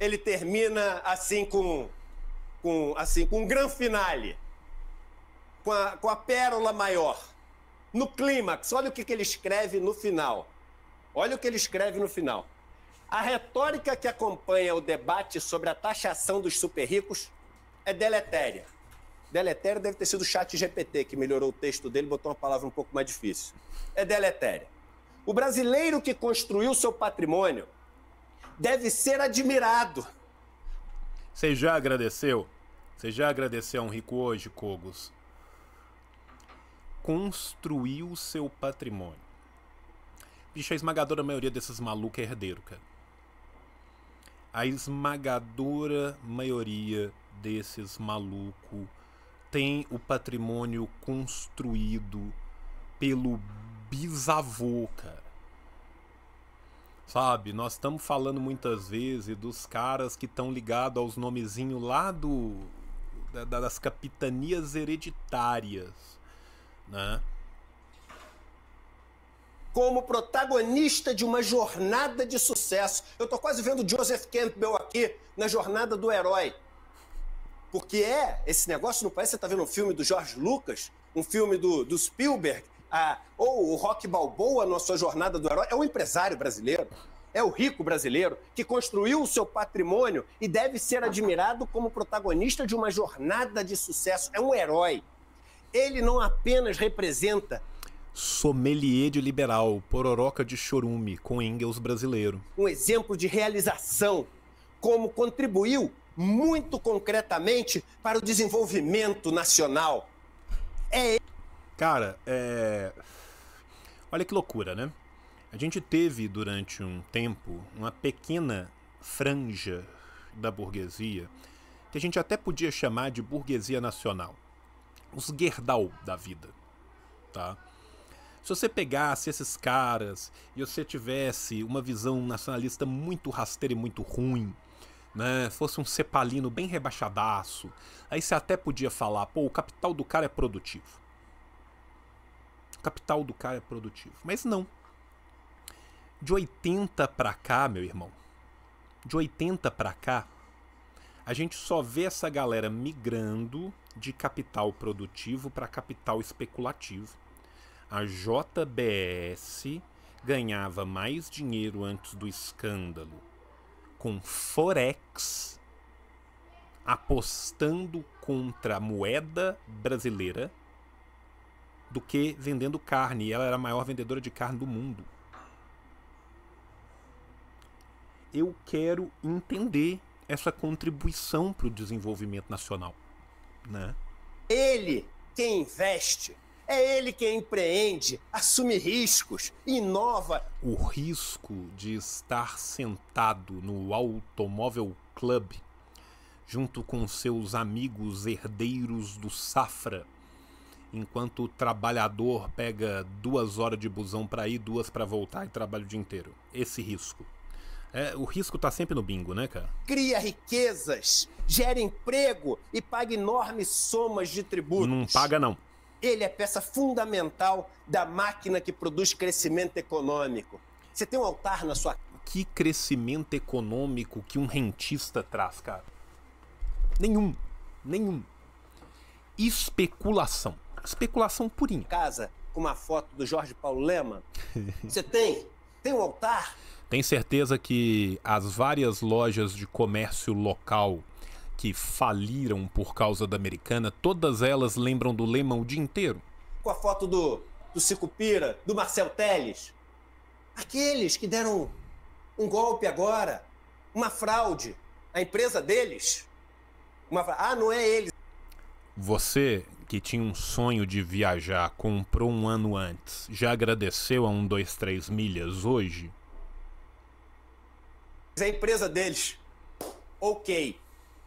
ele termina assim com, com assim com um grande finale, com a, com a pérola maior. No clímax, olha o que, que ele escreve no final. Olha o que ele escreve no final. A retórica que acompanha o debate sobre a taxação dos super ricos é deletéria. Deletéria deve ter sido o chat GPT que melhorou o texto dele, botou uma palavra um pouco mais difícil. É deletéria. O brasileiro que construiu seu patrimônio deve ser admirado. Você já agradeceu? Você já agradeceu a um rico hoje, Cogos? Construiu seu patrimônio. Bicho, a esmagadora maioria desses malucos é herdeiro, cara. A esmagadora maioria desses malucos tem o patrimônio construído pelo bisavô, cara. Sabe, nós estamos falando muitas vezes dos caras que estão ligados aos nomezinhos lá do da, das capitanias hereditárias, né? como protagonista de uma jornada de sucesso. Eu estou quase vendo Joseph Campbell aqui na jornada do herói. Porque é esse negócio, não parece que você está vendo um filme do George Lucas, um filme do, do Spielberg, a, ou o Rock Balboa na sua jornada do herói. É o empresário brasileiro, é o rico brasileiro que construiu o seu patrimônio e deve ser admirado como protagonista de uma jornada de sucesso. É um herói. Ele não apenas representa Sommelier de Liberal, Pororoca de Chorume, com Engels brasileiro. Um exemplo de realização, como contribuiu muito concretamente para o desenvolvimento nacional. É. Cara, é. Olha que loucura, né? A gente teve durante um tempo uma pequena franja da burguesia que a gente até podia chamar de burguesia nacional. Os Gerdau da vida, tá? Se você pegasse esses caras e você tivesse uma visão nacionalista muito rasteira e muito ruim, né? Fosse um cepalino bem rebaixadaço, aí você até podia falar, pô, o capital do cara é produtivo. O capital do cara é produtivo. Mas não. De 80 para cá, meu irmão, de 80 para cá, a gente só vê essa galera migrando de capital produtivo para capital especulativo a JBS ganhava mais dinheiro antes do escândalo com Forex, apostando contra a moeda brasileira, do que vendendo carne. E ela era a maior vendedora de carne do mundo. Eu quero entender essa contribuição para o desenvolvimento nacional. Né? Ele, quem investe, é ele quem empreende, assume riscos, inova. O risco de estar sentado no Automóvel Club, junto com seus amigos herdeiros do Safra, enquanto o trabalhador pega duas horas de busão para ir, duas para voltar e trabalha o dia inteiro. Esse risco. É, o risco tá sempre no bingo, né, cara? Cria riquezas, gera emprego e paga enormes somas de tributos. Não paga, não. Ele é peça fundamental da máquina que produz crescimento econômico. Você tem um altar na sua. Que crescimento econômico que um rentista traz, cara? Nenhum. Nenhum. Especulação. Especulação purinha. Casa com uma foto do Jorge Paulo Lema. Você tem? Tem um altar? Tem certeza que as várias lojas de comércio local que faliram por causa da americana, todas elas lembram do Lema o dia inteiro. Com a foto do, do Cicupira, do Marcel Teles. Aqueles que deram um golpe agora, uma fraude. A empresa deles. Uma, ah, não é eles. Você que tinha um sonho de viajar, comprou um ano antes, já agradeceu a um, dois, três milhas hoje? A empresa deles. Ok.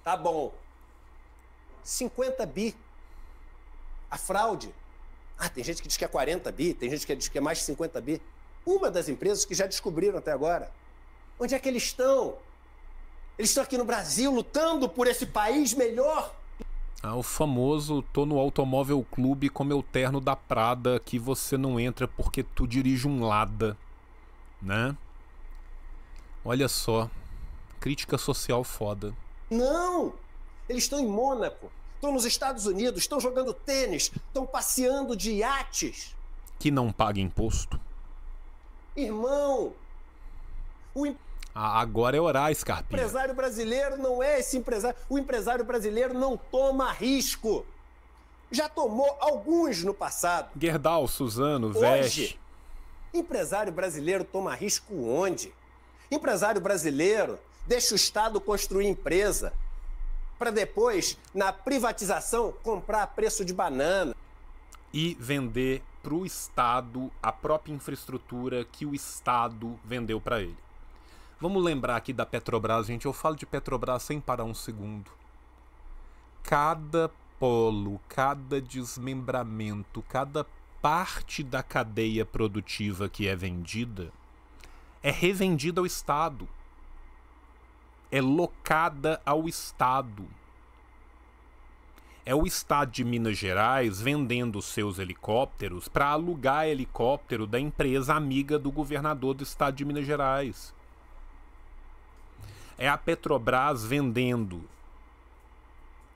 Tá bom. 50 bi. A fraude. Ah, tem gente que diz que é 40 bi, tem gente que diz que é mais de 50 bi. Uma das empresas que já descobriram até agora. Onde é que eles estão? Eles estão aqui no Brasil lutando por esse país melhor. Ah, o famoso tô no automóvel clube com meu terno da Prada que você não entra porque tu dirige um Lada, né? Olha só, crítica social foda. Não! Eles estão em Mônaco, estão nos Estados Unidos, estão jogando tênis, estão passeando de iates. Que não paga imposto. Irmão, o imp... ah, agora é orar, Scarpinha. O empresário brasileiro não é esse empresário. O empresário brasileiro não toma risco. Já tomou alguns no passado. Gerdau, Suzano, Veste. Empresário brasileiro toma risco onde? Empresário brasileiro Deixa o Estado construir empresa para depois, na privatização, comprar a preço de banana. E vender para o Estado a própria infraestrutura que o Estado vendeu para ele. Vamos lembrar aqui da Petrobras, gente. Eu falo de Petrobras sem parar um segundo. Cada polo, cada desmembramento, cada parte da cadeia produtiva que é vendida é revendida ao Estado é locada ao Estado. É o Estado de Minas Gerais vendendo seus helicópteros para alugar helicóptero da empresa amiga do governador do Estado de Minas Gerais. É a Petrobras vendendo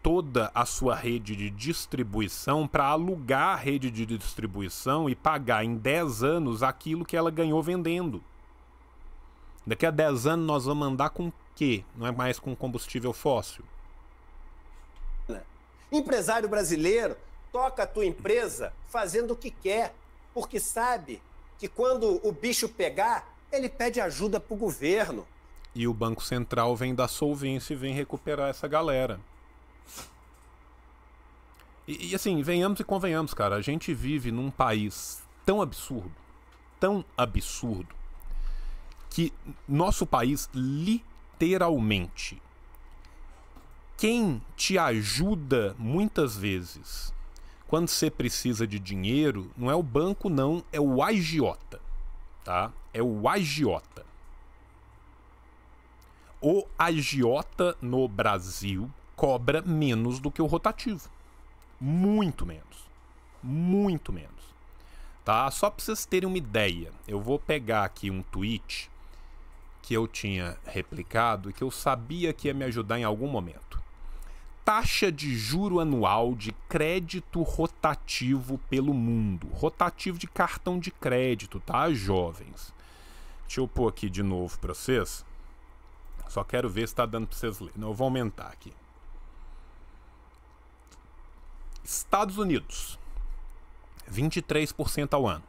toda a sua rede de distribuição para alugar a rede de distribuição e pagar em 10 anos aquilo que ela ganhou vendendo. Daqui a 10 anos nós vamos andar com quê? Não é mais com combustível fóssil? Empresário brasileiro toca a tua empresa fazendo o que quer, porque sabe que quando o bicho pegar, ele pede ajuda pro governo. E o Banco Central vem dar solvência e vem recuperar essa galera. E, e assim, venhamos e convenhamos, cara, a gente vive num país tão absurdo, tão absurdo, que nosso país literalmente literalmente. Quem te ajuda muitas vezes quando você precisa de dinheiro, não é o banco não, é o agiota, tá? É o agiota. O agiota no Brasil cobra menos do que o rotativo. Muito menos. Muito menos. Tá? Só para vocês terem uma ideia, eu vou pegar aqui um tweet que eu tinha replicado e que eu sabia que ia me ajudar em algum momento. Taxa de juro anual de crédito rotativo pelo mundo. Rotativo de cartão de crédito, tá, jovens? Deixa eu pôr aqui de novo para vocês. Só quero ver se está dando para vocês lerem. Não, eu vou aumentar aqui. Estados Unidos, 23% ao ano.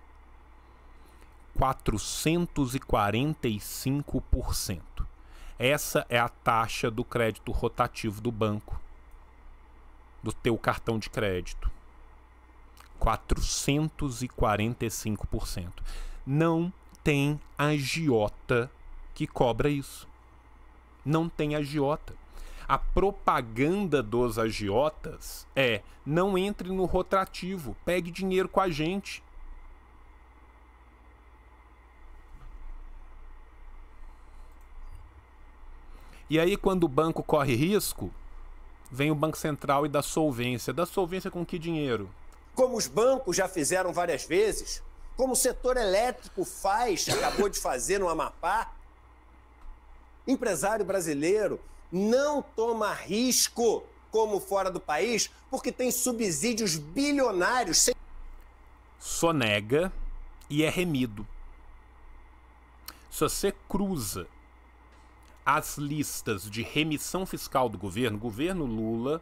445%. Essa é a taxa do crédito rotativo do banco, do teu cartão de crédito. 445%. Não tem agiota que cobra isso. Não tem agiota. A propaganda dos agiotas é: não entre no rotativo, pegue dinheiro com a gente. E aí, quando o banco corre risco, vem o Banco Central e dá solvência. Dá solvência com que dinheiro? Como os bancos já fizeram várias vezes, como o setor elétrico faz, acabou de fazer no Amapá, empresário brasileiro não toma risco como fora do país, porque tem subsídios bilionários. Sem... Sonega e é remido. Se você cruza as listas de remissão fiscal do governo, governo Lula,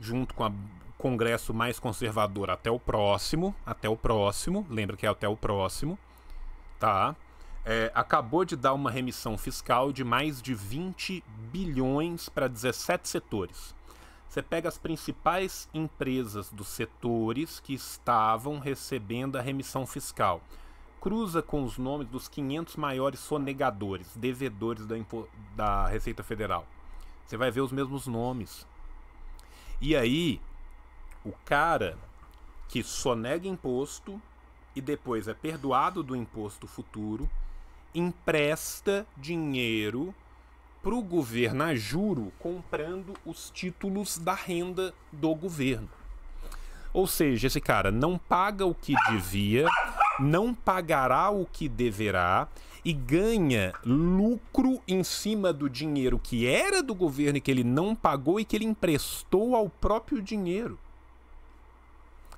junto com o Congresso mais conservador até o próximo, até o próximo, lembra que é até o próximo, tá? É, acabou de dar uma remissão fiscal de mais de 20 bilhões para 17 setores. Você pega as principais empresas dos setores que estavam recebendo a remissão fiscal cruza com os nomes dos 500 maiores sonegadores, devedores da, da Receita Federal. Você vai ver os mesmos nomes. E aí, o cara que sonega imposto e depois é perdoado do imposto futuro, empresta dinheiro para o governo a juro comprando os títulos da renda do governo. Ou seja, esse cara não paga o que devia, não pagará o que deverá e ganha lucro em cima do dinheiro que era do governo e que ele não pagou e que ele emprestou ao próprio dinheiro.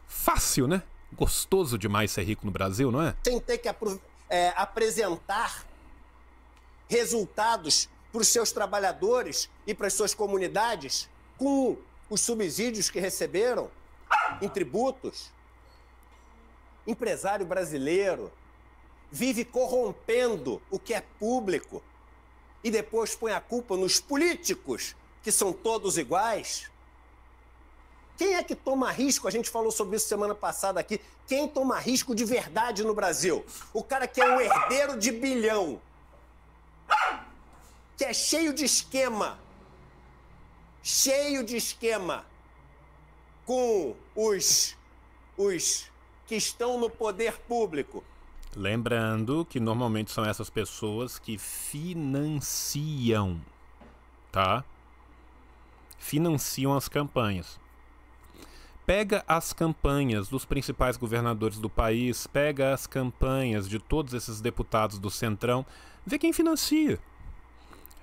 Fácil, né? Gostoso demais ser rico no Brasil, não é? Sem ter que é, apresentar resultados para os seus trabalhadores e para as suas comunidades com os subsídios que receberam em tributos empresário brasileiro vive corrompendo o que é público e depois põe a culpa nos políticos, que são todos iguais? Quem é que toma risco? A gente falou sobre isso semana passada aqui. Quem toma risco de verdade no Brasil? O cara que é um herdeiro de bilhão, que é cheio de esquema, cheio de esquema com os os que estão no poder público. Lembrando que normalmente são essas pessoas que financiam, tá? Financiam as campanhas. Pega as campanhas dos principais governadores do país, pega as campanhas de todos esses deputados do Centrão, vê quem financia.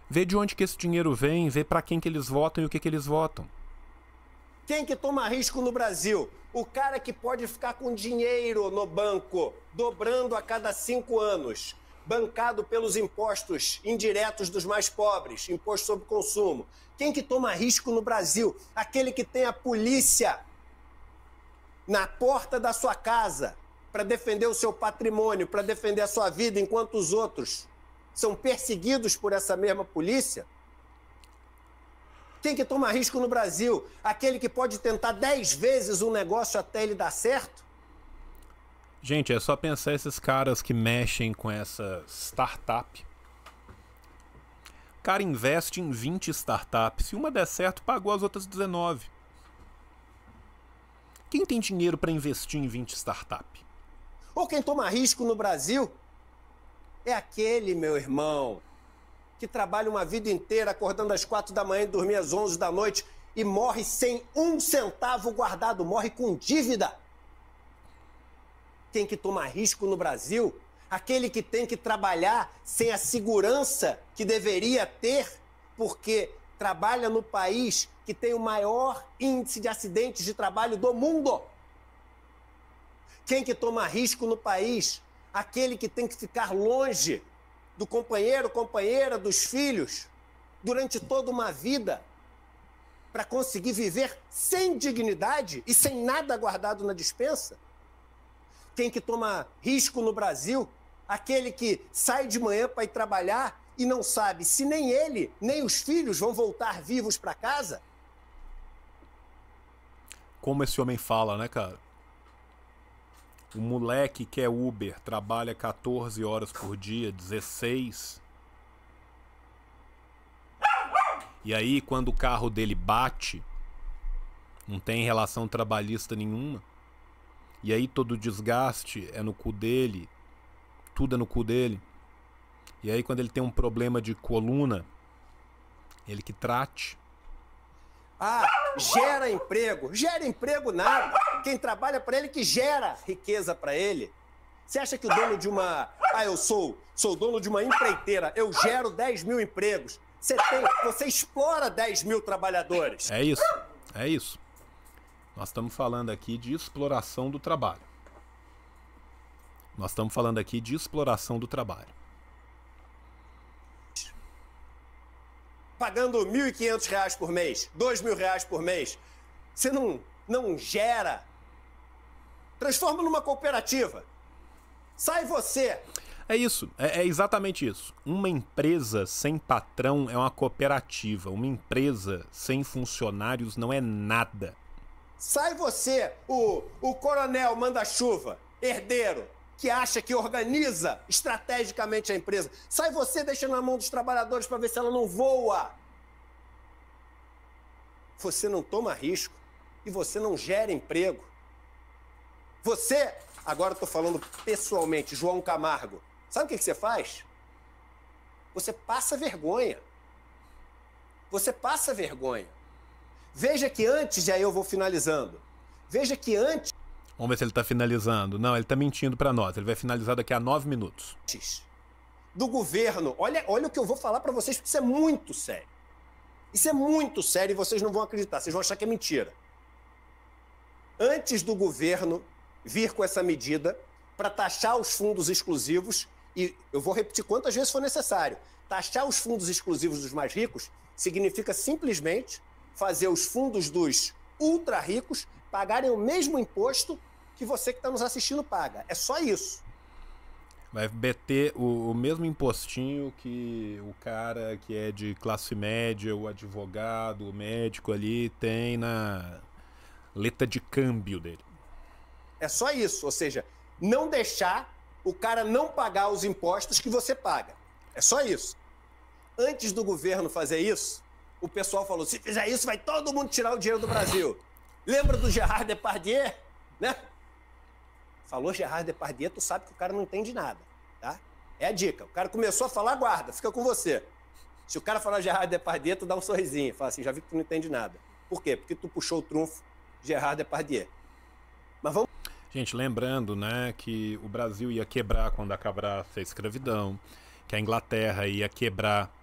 Vê de onde que esse dinheiro vem, vê para quem que eles votam e o que que eles votam. Quem que toma risco no Brasil? O cara que pode ficar com dinheiro no banco, dobrando a cada cinco anos, bancado pelos impostos indiretos dos mais pobres, imposto sobre consumo. Quem que toma risco no Brasil? Aquele que tem a polícia na porta da sua casa para defender o seu patrimônio, para defender a sua vida, enquanto os outros são perseguidos por essa mesma polícia, tem que tomar risco no Brasil? Aquele que pode tentar dez vezes um negócio até ele dar certo? Gente, é só pensar esses caras que mexem com essa startup. O cara investe em 20 startups. Se uma der certo, pagou as outras 19. Quem tem dinheiro para investir em 20 startups? Ou quem toma risco no Brasil é aquele, meu irmão, que trabalha uma vida inteira acordando às quatro da manhã e dormir às onze da noite e morre sem um centavo guardado, morre com dívida. Tem que tomar risco no Brasil? Aquele que tem que trabalhar sem a segurança que deveria ter, porque trabalha no país que tem o maior índice de acidentes de trabalho do mundo. Quem que toma risco no país? Aquele que tem que ficar longe do companheiro, companheira, dos filhos, durante toda uma vida, para conseguir viver sem dignidade e sem nada guardado na dispensa? Quem que toma risco no Brasil? Aquele que sai de manhã para ir trabalhar e não sabe se nem ele, nem os filhos vão voltar vivos para casa? Como esse homem fala, né, cara? O moleque que é Uber trabalha 14 horas por dia, 16. E aí, quando o carro dele bate, não tem relação trabalhista nenhuma. E aí todo desgaste é no cu dele. Tudo é no cu dele. E aí quando ele tem um problema de coluna, ele que trate. Ah, gera emprego. Gera emprego nada quem trabalha para ele, que gera riqueza para ele. Você acha que o dono de uma. Ah, eu sou, sou dono de uma empreiteira, eu gero 10 mil empregos. Você, tem, você explora 10 mil trabalhadores. É isso. É isso. Nós estamos falando aqui de exploração do trabalho. Nós estamos falando aqui de exploração do trabalho. Pagando R$ 1.500 por mês, R$ 2.000 por mês, você não, não gera Transforma numa cooperativa. Sai você. É isso, é, é, exatamente isso. Uma empresa sem patrão é uma cooperativa. Uma empresa sem funcionários não é nada. Sai você, o, o coronel manda-chuva, herdeiro, que acha que organiza estrategicamente a empresa. Sai você deixando na mão dos trabalhadores para ver se ela não voa. Você não toma risco e você não gera emprego. Você, agora estou falando pessoalmente, João Camargo, sabe o que, que você faz? Você passa vergonha. Você passa vergonha. Veja que antes, e aí eu vou finalizando. Veja que antes. Vamos ver se ele está finalizando. Não, ele está mentindo para nós. Ele vai finalizar daqui a nove minutos. Do governo. Olha, olha o que eu vou falar para vocês, porque isso é muito sério. Isso é muito sério e vocês não vão acreditar. Vocês vão achar que é mentira. Antes do governo vir com essa medida para taxar os fundos exclusivos, e eu vou repetir quantas vezes for necessário, taxar os fundos exclusivos dos mais ricos significa simplesmente fazer os fundos dos ultra ricos pagarem o mesmo imposto que você que está nos assistindo paga. É só isso. Vai BT o, o, mesmo impostinho que o cara que é de classe média, o advogado, o médico ali tem na letra de câmbio dele. É só isso. Ou seja, não deixar o cara não pagar os impostos que você paga. É só isso. Antes do governo fazer isso, o pessoal falou: se fizer isso, vai todo mundo tirar o dinheiro do Brasil. Lembra do Gerard Depardieu? Né? Falou Gerard Depardieu, tu sabe que o cara não entende nada. Tá? É a dica. O cara começou a falar, guarda, fica com você. Se o cara falar Gerard Depardieu, tu dá um sorrisinho. Fala assim, já vi que tu não entende nada. Por quê? Porque tu puxou o trunfo Gerard Depardieu. Gente, lembrando, né, que o Brasil ia quebrar quando acabasse a escravidão, que a Inglaterra ia quebrar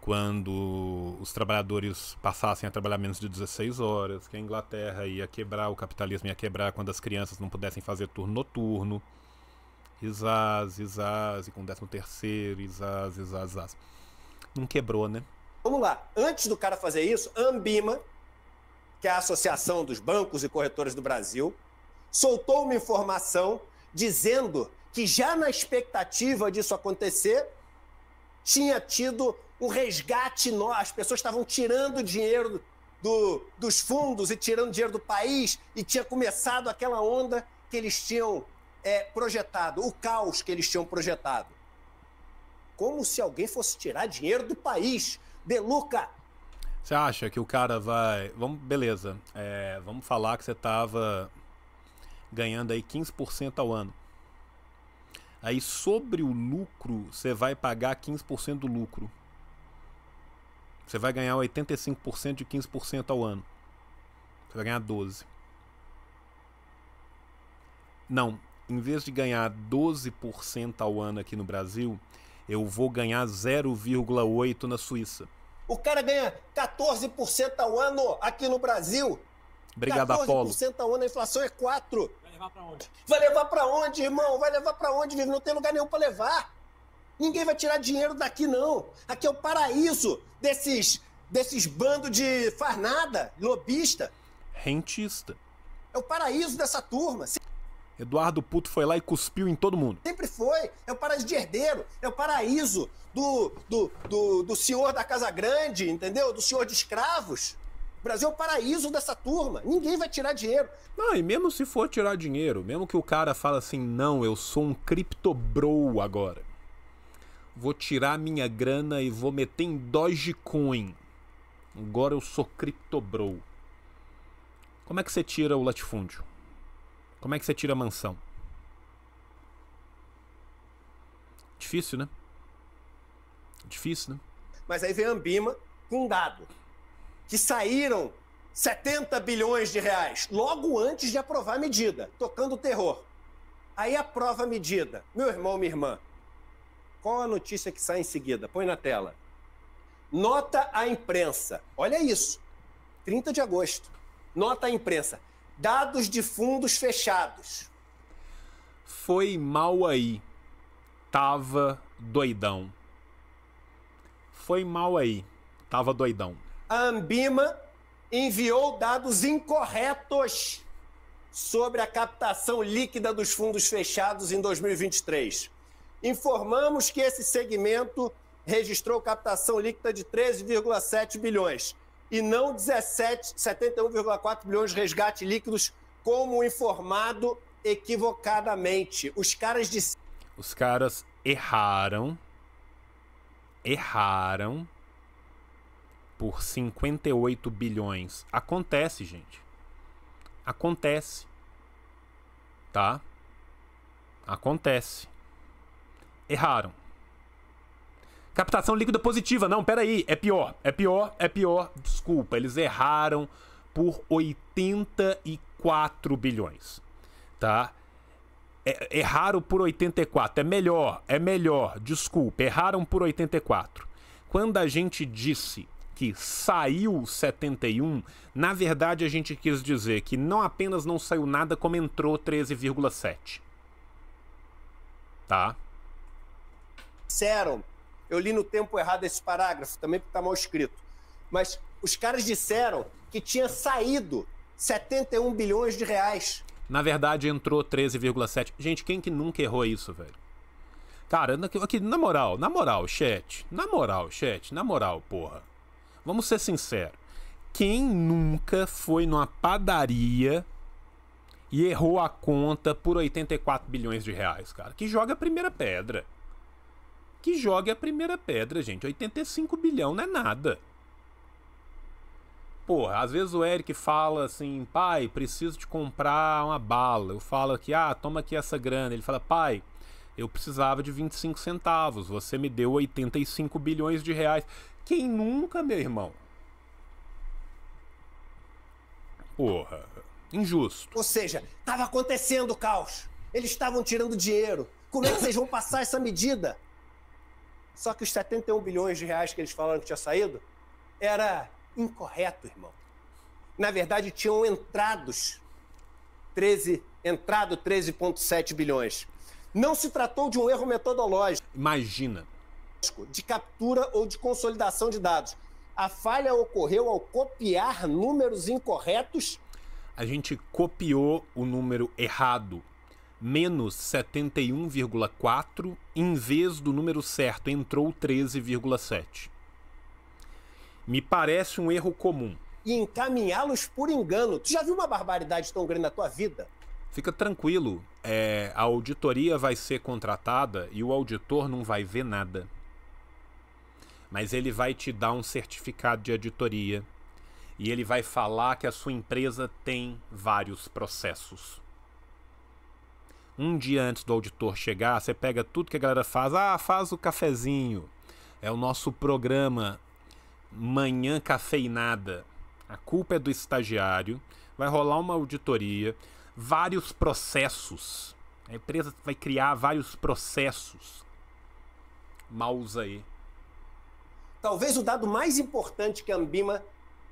quando os trabalhadores passassem a trabalhar menos de 16 horas, que a Inglaterra ia quebrar, o capitalismo ia quebrar quando as crianças não pudessem fazer turno noturno. isas isas e com décimo terceiro, isas isas Isaz. Não quebrou, né? Vamos lá. Antes do cara fazer isso, a Ambima, que é a Associação dos Bancos e Corretores do Brasil, soltou uma informação dizendo que já na expectativa disso acontecer, tinha tido o resgate, as pessoas estavam tirando dinheiro do, dos fundos e tirando dinheiro do país e tinha começado aquela onda que eles tinham é, projetado, o caos que eles tinham projetado. Como se alguém fosse tirar dinheiro do país. Beluca! Você acha que o cara vai. Vamos, beleza. É, vamos falar que você estava ganhando aí 15% ao ano. Aí sobre o lucro, você vai pagar 15% do lucro. Você vai ganhar 85% de 15% ao ano. Você vai ganhar 12. Não, em vez de ganhar 12% ao ano aqui no Brasil, eu vou ganhar 0,8 na Suíça. O cara ganha 14% ao ano aqui no Brasil. Obrigado, 14% Apolo. 14% ao ano, a inflação é 4 levar pra onde? Vai levar pra onde, irmão? Vai levar pra onde, Vivi? Não tem lugar nenhum pra levar. Ninguém vai tirar dinheiro daqui, não. Aqui é o paraíso desses, desses bandos de farnada, lobista. Rentista. É o paraíso dessa turma. Eduardo Puto foi lá e cuspiu em todo mundo. Sempre foi. É o paraíso de herdeiro. É o paraíso do, do, do, do senhor da Casa Grande, entendeu? Do senhor de escravos. O Brasil é o paraíso dessa turma. Ninguém vai tirar dinheiro. Não, e mesmo se for tirar dinheiro, mesmo que o cara fala assim, não, eu sou um criptobro agora. Vou tirar minha grana e vou meter em Dogecoin. Agora eu sou criptobro. Como é que você tira o latifúndio? Como é que você tira a mansão? Difícil, né? Difícil, né? Mas aí vem a Ambima com um dado que saíram 70 bilhões de reais logo antes de aprovar a medida, tocando o terror. Aí aprova a medida. Meu irmão, minha irmã, qual a notícia que sai em seguida? Põe na tela. Nota à imprensa. Olha isso. 30 de agosto. Nota à imprensa. Dados de fundos fechados. Foi mal aí. Tava doidão. Foi mal aí. Tava doidão a Ambima enviou dados incorretos sobre a captação líquida dos fundos fechados em 2023. Informamos que esse segmento registrou captação líquida de 13,7 bilhões e não 71,4 bilhões de resgate líquidos, como informado equivocadamente. Os caras disseram. Os caras erraram. Erraram por 58 bilhões. Acontece, gente. Acontece. Tá? Acontece. Erraram. Captação líquida positiva. Não, peraí. É pior. É pior. É pior. Desculpa. Eles erraram por 84 bilhões. Tá? É, erraram por 84. É melhor. É melhor. Desculpa. Erraram por 84. Quando a gente disse que saiu 71, na verdade a gente quis dizer que não apenas não saiu nada, como entrou 13,7. Tá? Disseram, eu li no tempo errado esse parágrafo, também porque tá mal escrito, mas os caras disseram que tinha saído 71 bilhões de reais. Na verdade, entrou 13,7. Gente, quem que nunca errou isso, velho? Cara, aqui, na moral, na moral, chat. Na moral, chat, na moral, porra. Vamos ser sinceros. Quem nunca foi numa padaria e errou a conta por 84 bilhões de reais, cara? Que joga a primeira pedra. Que jogue a primeira pedra, gente. 85 bilhão não é nada. Porra, às vezes o Eric fala assim, pai, preciso te comprar uma bala. Eu falo aqui, ah, toma aqui essa grana. Ele fala, pai, eu precisava de 25 centavos, você me deu 85 bilhões de reais. Quem nunca, meu irmão? Porra, injusto. Ou seja, estava acontecendo caos. Eles estavam tirando dinheiro. Como é que vocês vão passar essa medida? Só que os 71 bilhões de reais que eles falaram que tinha saído era incorreto, irmão. Na verdade, tinham entrados 13, entrado 13,7 bilhões. Não se tratou de um erro metodológico. Imagina, de captura ou de consolidação de dados. A falha ocorreu ao copiar números incorretos. A gente copiou o número errado, menos 71,4, em vez do número certo, entrou 13,7. Me parece um erro comum. E encaminhá-los por engano. Tu já viu uma barbaridade tão grande na tua vida? Fica tranquilo, é, a auditoria vai ser contratada e o auditor não vai ver nada mas ele vai te dar um certificado de auditoria e ele vai falar que a sua empresa tem vários processos. Um dia antes do auditor chegar, você pega tudo que a galera faz. Ah, faz o cafezinho. É o nosso programa Manhã Cafeinada. A culpa é do estagiário. Vai rolar uma auditoria, vários processos. A empresa vai criar vários processos. Maus aí. Talvez o dado mais importante que a Ambima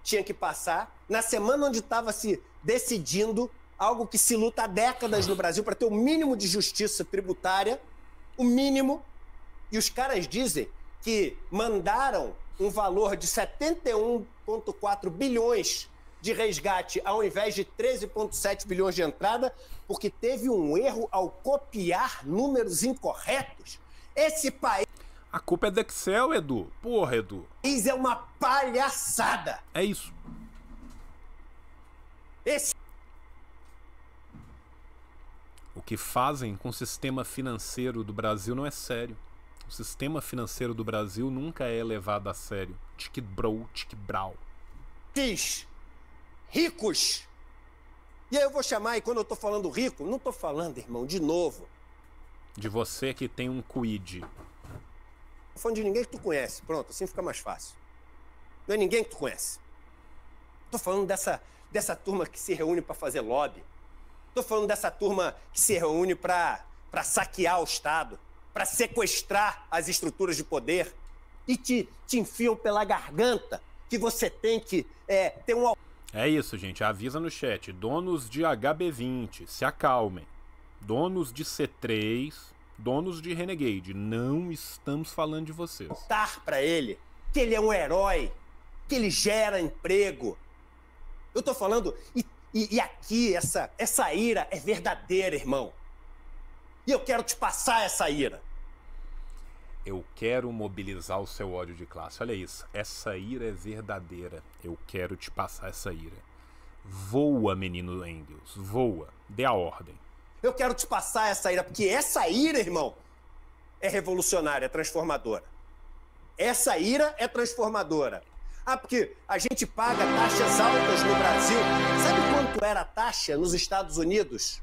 tinha que passar, na semana onde estava se decidindo algo que se luta há décadas no Brasil para ter o mínimo de justiça tributária, o mínimo. E os caras dizem que mandaram um valor de 71,4 bilhões de resgate ao invés de 13,7 bilhões de entrada, porque teve um erro ao copiar números incorretos. Esse país. A culpa é do Excel, Edu. Porra, Edu. Isso é uma palhaçada. É isso. Esse... O que fazem com o sistema financeiro do Brasil não é sério. O sistema financeiro do Brasil nunca é levado a sério. Tic bro, tic brau. Ricos. E aí eu vou chamar, e quando eu tô falando rico, não tô falando, irmão, de novo. De você que tem um quid. Tô falando de ninguém que tu conhece. Pronto, assim fica mais fácil. Não é ninguém que tu conhece. Tô falando dessa, dessa turma que se reúne para fazer lobby. Tô falando dessa turma que se reúne para saquear o Estado, para sequestrar as estruturas de poder e te, te enfiam pela garganta que você tem que é, ter um. É isso, gente. Avisa no chat. Donos de HB20, se acalmem. Donos de C3, donos de Renegade, não estamos falando de vocês. Contar para ele que ele é um herói, que ele gera emprego. Eu tô falando, e, e, e aqui essa, essa ira é verdadeira, irmão. E eu quero te passar essa ira. Eu quero mobilizar o seu ódio de classe. Olha isso. Essa ira é verdadeira. Eu quero te passar essa ira. Voa, menino Engels. Voa. Dê a ordem. Eu quero te passar essa ira, porque essa ira, irmão, é revolucionária, é transformadora. Essa ira é transformadora. Ah, porque a gente paga taxas altas no Brasil. Sabe quanto era a taxa nos Estados Unidos?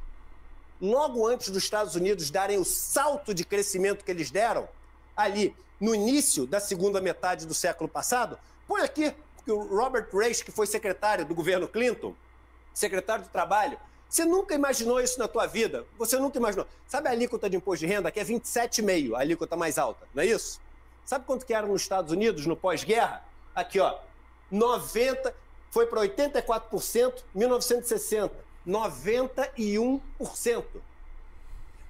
Logo antes dos Estados Unidos darem o salto de crescimento que eles deram, ali no início da segunda metade do século passado, põe aqui o Robert Reich, que foi secretário do governo Clinton, secretário do Trabalho, você nunca imaginou isso na tua vida? Você nunca imaginou. Sabe a alíquota de imposto de renda que é 27,5, a alíquota mais alta, não é isso? Sabe quanto que era nos Estados Unidos no pós-guerra? Aqui, ó, 90 foi para 84% 1960, 91%.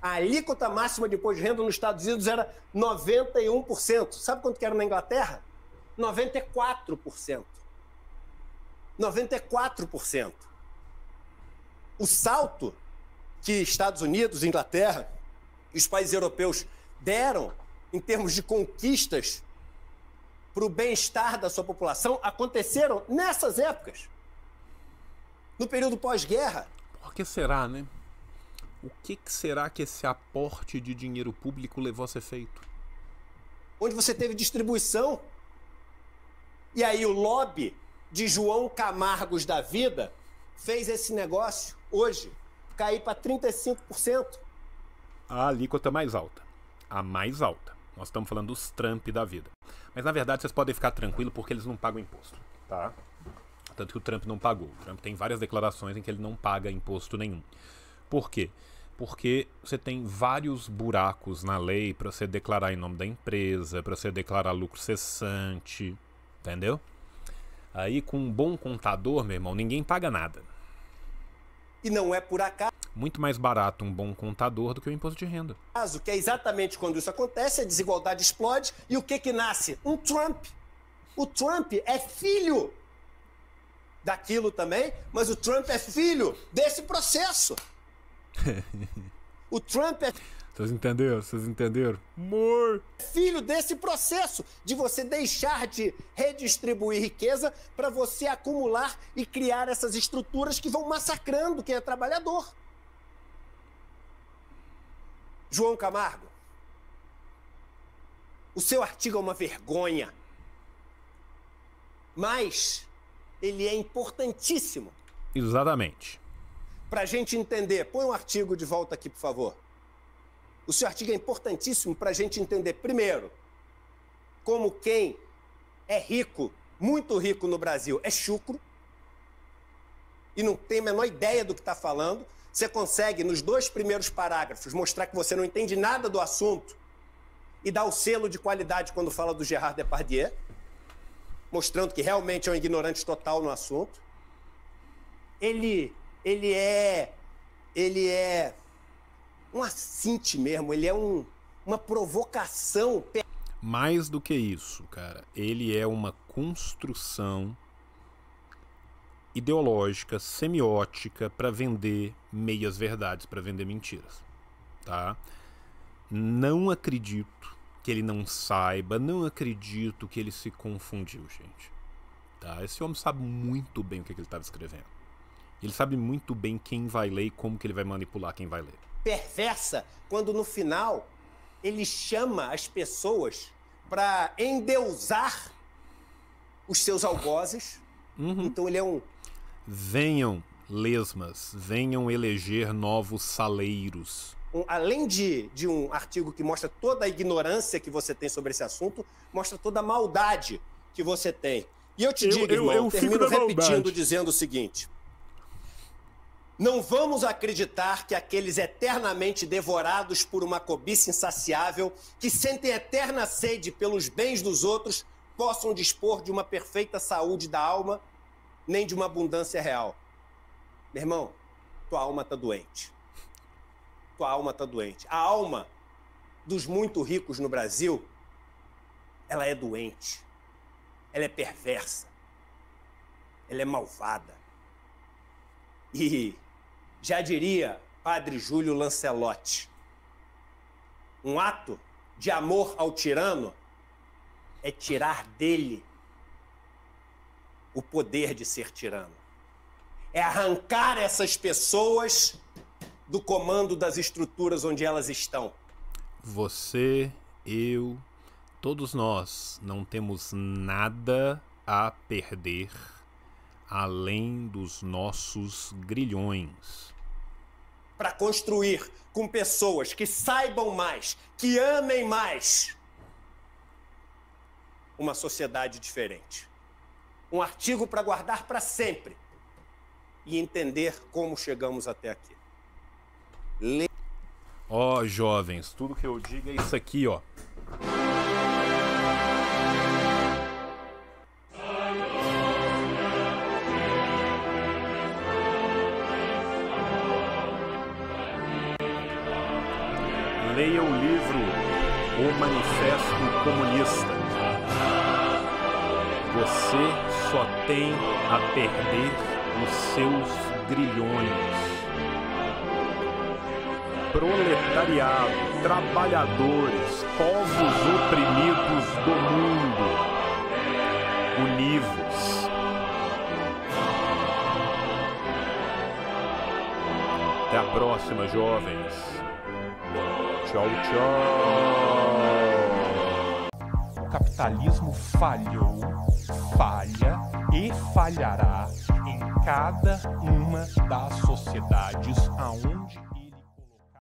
A alíquota máxima de imposto de renda nos Estados Unidos era 91%. Sabe quanto que era na Inglaterra? 94%. 94% o salto que Estados Unidos, Inglaterra e os países europeus deram em termos de conquistas para o bem-estar da sua população aconteceram nessas épocas. No período pós-guerra. Por que será, né? O que, que será que esse aporte de dinheiro público levou a ser feito? Onde você teve distribuição. E aí o lobby de João Camargos da Vida fez esse negócio hoje cair para 35%. A alíquota mais alta. A mais alta. Nós estamos falando dos Trump da vida. Mas na verdade vocês podem ficar tranquilo porque eles não pagam imposto, tá? Tanto que o Trump não pagou. O Trump tem várias declarações em que ele não paga imposto nenhum. Por quê? Porque você tem vários buracos na lei para você declarar em nome da empresa, para você declarar lucro cessante, entendeu? Aí com um bom contador, meu irmão, ninguém paga nada. E não é por acaso. Muito mais barato um bom contador do que o imposto de renda. Caso que é exatamente quando isso acontece, a desigualdade explode e o que que nasce? Um Trump. O Trump é filho daquilo também, mas o Trump é filho desse processo. o Trump é vocês entenderam? Vocês entenderam? Mor! Filho desse processo de você deixar de redistribuir riqueza para você acumular e criar essas estruturas que vão massacrando quem é trabalhador. João Camargo, o seu artigo é uma vergonha, mas ele é importantíssimo. Exatamente. Para a gente entender, põe um artigo de volta aqui, por favor. O seu artigo é importantíssimo para a gente entender, primeiro, como quem é rico, muito rico no Brasil, é chucro e não tem a menor ideia do que está falando. Você consegue, nos dois primeiros parágrafos, mostrar que você não entende nada do assunto e dá o selo de qualidade quando fala do Gerard Depardieu, mostrando que realmente é um ignorante total no assunto. Ele, ele é, ele é um assinte mesmo, ele é um, uma provocação. Mais do que isso, cara, ele é uma construção ideológica, semiótica para vender meias verdades, para vender mentiras, tá? Não acredito que ele não saiba, não acredito que ele se confundiu, gente. Tá? Esse homem sabe muito bem o que, é que ele estava escrevendo. Ele sabe muito bem quem vai ler e como que ele vai manipular quem vai ler perversa quando no final ele chama as pessoas para endeusar os seus algozes. Uhum. Então ele é um. Venham, lesmas, venham eleger novos saleiros. Um, além de, de um artigo que mostra toda a ignorância que você tem sobre esse assunto, mostra toda a maldade que você tem. E eu te digo, eu, irmão, eu, eu termino repetindo, maldade. dizendo o seguinte: não vamos acreditar que aqueles eternamente devorados por uma cobiça insaciável, que sentem eterna sede pelos bens dos outros, possam dispor de uma perfeita saúde da alma, nem de uma abundância real. Meu irmão, tua alma está doente. Tua alma está doente. A alma dos muito ricos no Brasil, ela é doente. Ela é perversa. Ela é malvada. E já diria Padre Júlio Lancelotti: um ato de amor ao tirano é tirar dele o poder de ser tirano. É arrancar essas pessoas do comando das estruturas onde elas estão. Você, eu, todos nós não temos nada a perder além dos nossos grilhões para construir com pessoas que saibam mais, que amem mais uma sociedade diferente. Um artigo para guardar para sempre e entender como chegamos até aqui. Ó, Le... oh, jovens, tudo que eu digo é isso aqui, ó. manifesto comunista. Você só tem a perder os seus grilhões. Proletariado, trabalhadores, povos oprimidos do mundo, univos. Até a próxima, jovens. Tchau, tchau capitalismo falhou, falha e falhará em cada uma das sociedades aonde